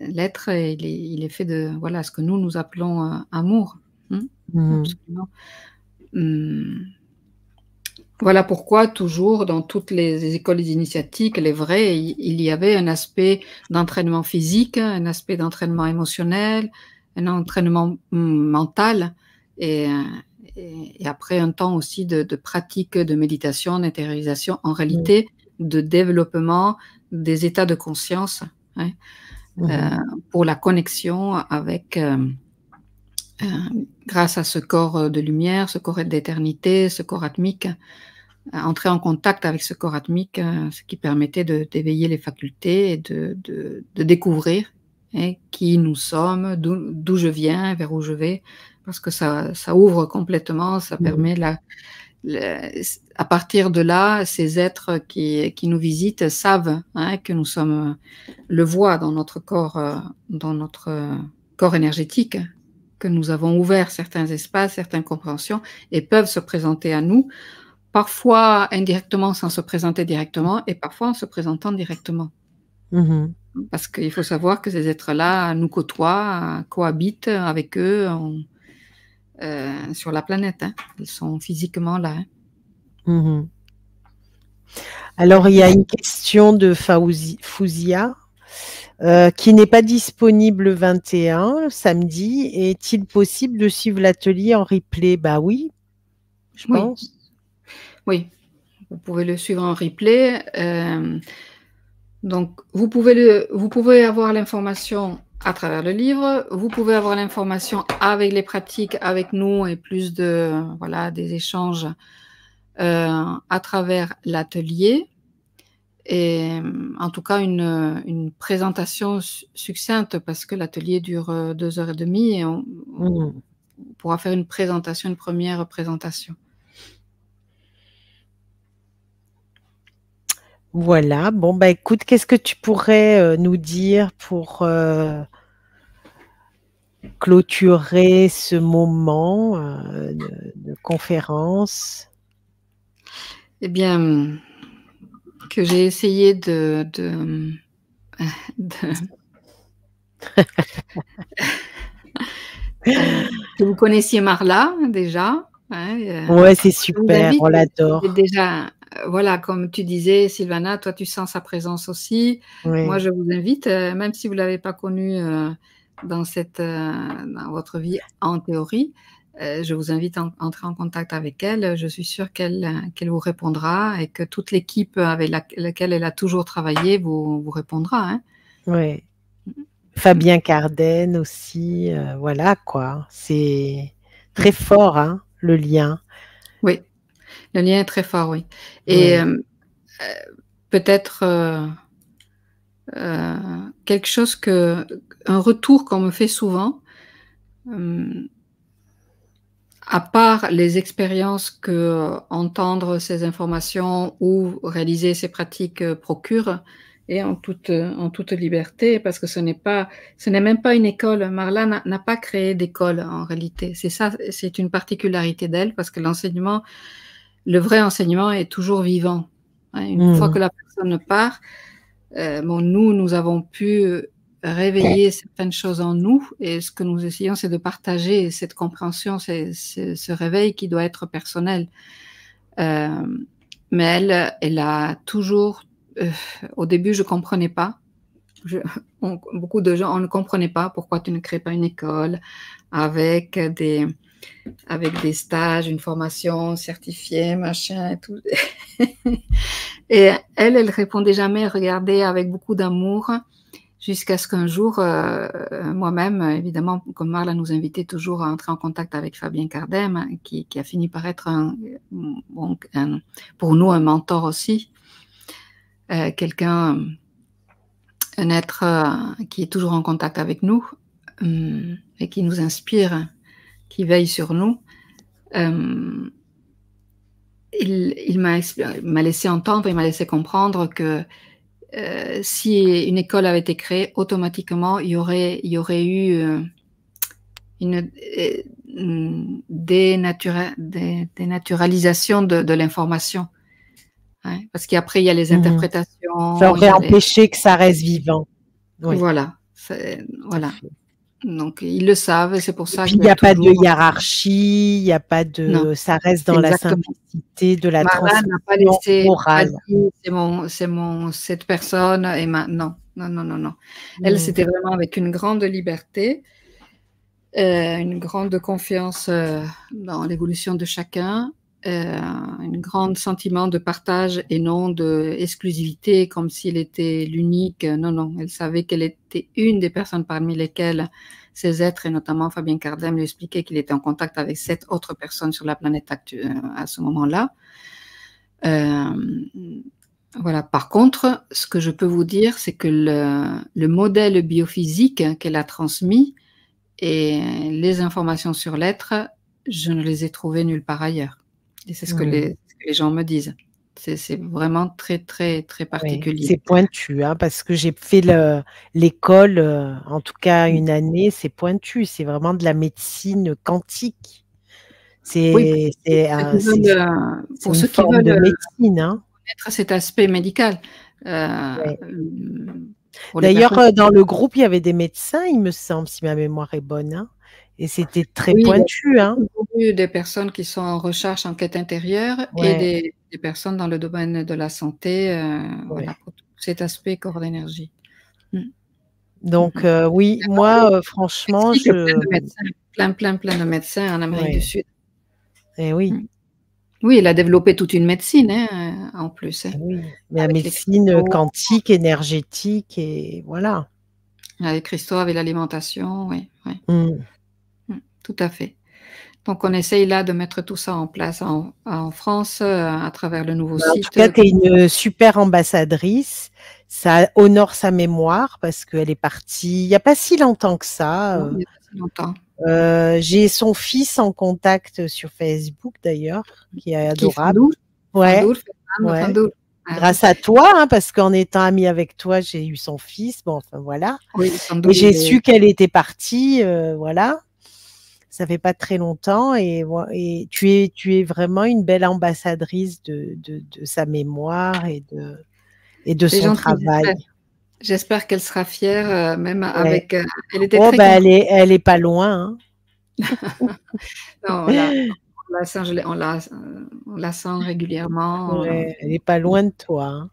l'être, il est, il est, fait de voilà ce que nous nous appelons euh, amour. Hein. Mhm. Hmm. Voilà pourquoi toujours dans toutes les écoles initiatiques, les vraies, il y avait un aspect d'entraînement physique, un aspect d'entraînement émotionnel, un entraînement hmm, mental. Et, après un temps aussi de, pratique, de méditation, d'intériorisation, en réalité, de développement des états de conscience hein, mhm. euh, pour la connexion avec, euh, euh, grâce à ce corps de lumière, ce corps d'éternité, ce corps atmique, entrer en contact avec ce corps atmique, ce qui permettait d'éveiller les facultés et de, découvrir hein, qui nous sommes, d'où je viens, vers où je vais, parce que ça, ouvre complètement, ça mm-hmm. permet la, à partir de là, ces êtres qui, qui nous visitent savent hein, que nous sommes le voient dans notre corps, euh, dans notre corps énergétique, que nous avons ouvert certains espaces, certaines compréhensions et peuvent se présenter à nous, parfois indirectement sans se présenter directement et parfois en se présentant directement. Mm-hmm. Parce qu'il faut savoir que ces êtres-là nous côtoient, cohabitent avec eux, on, euh, sur la planète. Hein. Ils sont physiquement là. Hein. Mhm. Alors, il y a une question de Fouzia. Euh, qui n'est pas disponible le 21 samedi. Est-il possible de suivre l'atelier en replay Bah oui, je pense. Oui, vous pouvez le suivre en replay. Euh, donc, vous pouvez, le, vous pouvez avoir l'information à travers le livre. Vous pouvez avoir l'information avec les pratiques, avec nous et plus de voilà des échanges euh, à travers l'atelier. Et en tout cas, une, une présentation succincte parce que l'atelier dure euh, deux heures et demie et on mmh. pourra faire une présentation, une première présentation. Voilà, bon bah écoute, qu'est-ce que tu pourrais euh, nous dire pour euh, clôturer ce moment euh, de, conférence Eh bien, hum, que j'ai essayé de, que vous connaissiez Marla déjà. Hein, ouais, c'est super, on l'adore. Déjà euh, voilà, comme tu disais, Sylvana, toi tu sens sa présence aussi. Moi, je vous invite, euh, même si vous ne l'avez pas connu euh, dans, votre vie en théorie, je vous invite à entrer en contact avec elle. Je suis sûre qu'elle vous répondra et que toute l'équipe avec laquelle elle a toujours travaillé vous, répondra. Hein. Oui. Mm-hmm. Fabien Carden aussi, voilà quoi. C'est très fort hein, le lien le lien est très fort, oui. Et euh, euh, peut-être euh, quelque chose que. Un retour qu'on me fait souvent, à part les expériences que entendre ces informations ou réaliser ces pratiques procure, et en toute, en toute liberté, parce que ce n'est pas, ce n'est même pas une école. Marla n'a pas créé d'école en réalité. C'est ça, c'est une particularité d'elle, parce que l'enseignement le vrai enseignement est toujours vivant. Hein, une hmm. fois que la personne part, euh, bon, nous, nous avons pu euh, réveiller certaines choses en nous et ce que nous essayons, c'est de partager cette compréhension, ce réveil qui doit être personnel. Euh, mais elle, elle a toujours, au début, je ne comprenais pas. beaucoup de gens, on ne comprenait pas pourquoi tu ne crées pas une école avec des, avec des stages, une formation certifiée, machin et tout. et elle, elle répondait jamais, regardait avec beaucoup d'amour jusqu'à ce qu'un jour, euh, moi-même, évidemment, comme Marla nous invitait toujours à entrer en contact avec Fabien Cardem, hein, qui, a fini par être pour nous un mentor aussi, euh, quelqu'un, un être euh, qui est toujours en contact avec nous hum, et qui nous inspire qui veille sur nous, euh, il, m'a laissé entendre, il m'a laissé comprendre que euh, si une école avait été créée, automatiquement, il y aurait, il y aurait eu euh, une, dénaturalisation de, l'information. Hein, parce qu'après, il y a les mhm. interprétations. Ça aurait empêché que ça reste vivant. Voilà. Voilà. Donc ils le savent c'est pour ça qu'il n'y a, pas de euh, hiérarchie, il n'y a pas de, ça reste dans la simplicité de la transmission morale. C'est mon, c'est mon, cette personne et maintenant, non, non, non, non. Elle mm. c'était vraiment avec une grande liberté, euh, une grande confiance euh, dans l'évolution de chacun euh, un grand sentiment de partage et non d'exclusivité, exclusivité comme s'il était l'unique. Non, non, elle savait qu'elle était une des personnes parmi lesquelles ces êtres, et notamment Fabien Cardem, lui expliquait qu'il était en contact avec sept autres personnes sur la planète actuelle euh, à ce moment-là. Euh, voilà. Par contre, ce que je peux vous dire, c'est que le, le, modèle biophysique qu'elle a transmis et les informations sur l'être, je ne les ai trouvées nulle part ailleurs c'est ce, que les gens me disent. C'est vraiment très, très, très particulier. c'est pointu, hein, parce que j'ai fait l'école, euh, en tout cas une année, c'est pointu. C'est vraiment de la médecine quantique. C'est un, pour ceux qui veulent euh, de euh, médecine. Hein. connaître cet aspect médical. D'ailleurs, dans le groupe, il y avait des médecins, il me semble, si ma mémoire est bonne. Hein. Et c'était très pointu. Il y a hein. des personnes qui sont en recherche en quête intérieure et des, personnes dans le domaine de la santé, euh, voilà, pour cet aspect corps d'énergie. Mm. Donc, mm-hmm. euh, oui, moi, euh, franchement, je... plein, plein, plein, de médecins en Amérique du Sud. Et eh oui. Mm. Oui, il a développé toute une médecine hein, en plus. Hein, eh la médecine quantique, énergétique et voilà. Avec Christophe et l'alimentation, oui. Mm tout à fait. Donc, on essaye là de mettre tout ça en place en, France euh, à travers le nouveau bah, site. En tout cas, tu es une euh, super ambassadrice. Ça honore sa mémoire parce qu'elle est partie il n'y a pas si longtemps que ça. Euh. longtemps. J'ai son fils en contact sur Facebook d'ailleurs, qui est adorable. ouais. Ah Grâce à toi, hein, parce qu'en étant amie avec toi, j'ai eu son fils. Bon, voilà. j'ai su qu'elle était partie, voilà ça fait pas très longtemps et, tu, es, tu es vraiment une belle ambassadrice de, sa mémoire et de, et de son travail. J'espère qu'elle sera fière, euh, même avec. Euh, elle était oh, ben, elle, est, pas loin. on la, sent, régulièrement. elle n'est pas loin de toi. Hein.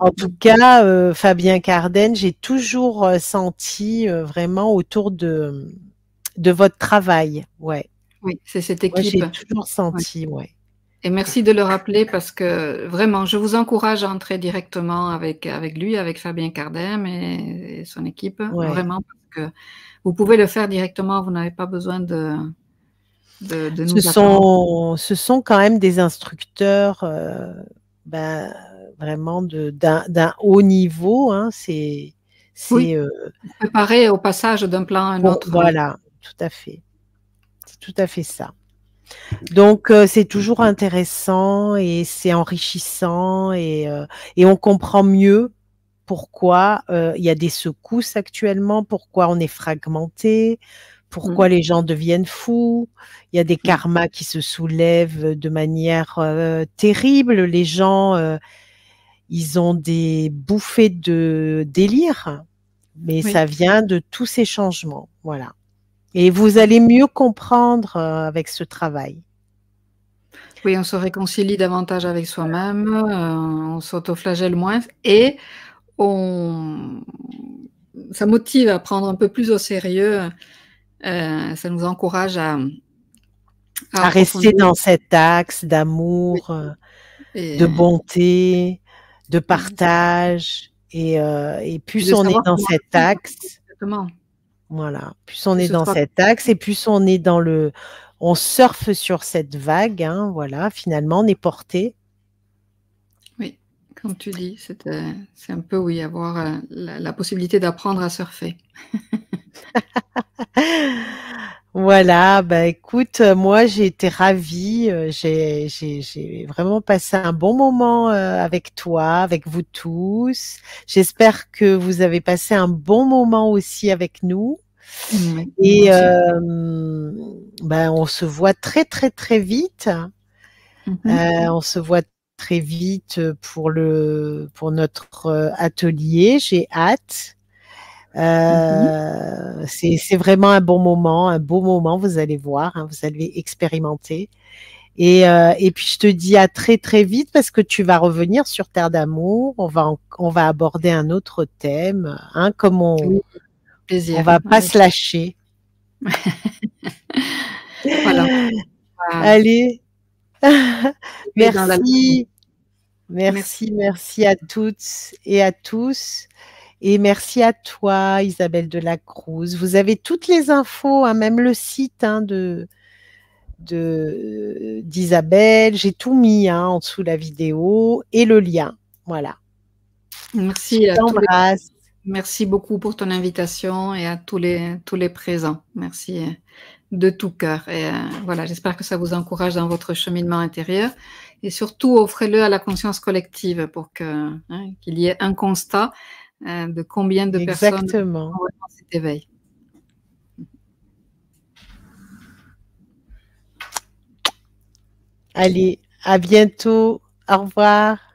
En tout cas, euh, Fabien Carden, j'ai toujours senti vraiment autour de, de votre travail. Ouais. Oui, c'est cette équipe. J'ai toujours senti, ouais. Et merci de le rappeler parce que vraiment, je vous encourage à entrer directement avec, avec lui, avec Fabien Cardem et, son équipe. Vraiment, parce que vous pouvez le faire directement, vous n'avez pas besoin de, nous ce sont, ce sont quand même des instructeurs euh, ben, vraiment d'un haut niveau. Hein, C'est oui, euh, au passage d'un plan à un autre. voilà, tout à fait. C'est tout à fait ça. Donc euh, c'est toujours mhm. intéressant et c'est enrichissant et, euh, et, on comprend mieux pourquoi euh, il y a des secousses actuellement, pourquoi on est fragmenté, pourquoi mhm. les gens deviennent fous, il y a des mhm. karmas qui se soulèvent de manière terrible, les gens, ils ont des bouffées de délire, mais ça vient de tous ces changements. Voilà. Et vous allez mieux comprendre euh, avec ce travail. Oui, on se réconcilie davantage avec soi-même, euh, on s'autoflagelle moins et on... ça motive à prendre un peu plus au sérieux, euh, ça nous encourage à, à, rester dans cet axe d'amour, de bonté, de mhm. partage. Et, plus on est dans cet axe, voilà. Plus on est dans cet axe et plus on est dans le. On surfe sur cette vague, hein, voilà, finalement, on est porté. Oui, comme tu dis, c'est euh, un peu, oui, avoir euh, la possibilité d'apprendre à surfer. Voilà, bah écoute, euh, moi j'ai été ravie, euh, j'ai, vraiment passé un bon moment euh, avec toi, avec vous tous. J'espère que vous avez passé un bon moment aussi avec nous. Et bah, on se voit très très très vite. Mhm. on se voit très vite pour le pour notre atelier. J'ai hâte. Euh, c'est vraiment un bon moment, un beau moment, vous allez voir, hein, vous allez expérimenter. Euh, et, puis je te dis à très très vite parce que tu vas revenir sur Terre d'amour. On va on va aborder un autre thème, hein, comme on va pas se lâcher. Allez, merci. merci, merci à toutes et à tous. Et merci à toi, Isabelle de la Cruz. Vous avez toutes les infos, hein, même le site hein, de d'Isabelle. J'ai tout mis hein, en dessous de la vidéo et le lien. Voilà. Merci. à Merci beaucoup pour ton invitation et à tous les, tous les présents. Merci euh, de tout cœur. Et euh, voilà, j'espère que ça vous encourage dans votre cheminement intérieur. Et surtout, offrez-le à la conscience collective pour qu'il y ait un constat Hein, de combien de personnes dans cet éveil. Allez, à bientôt. Au revoir.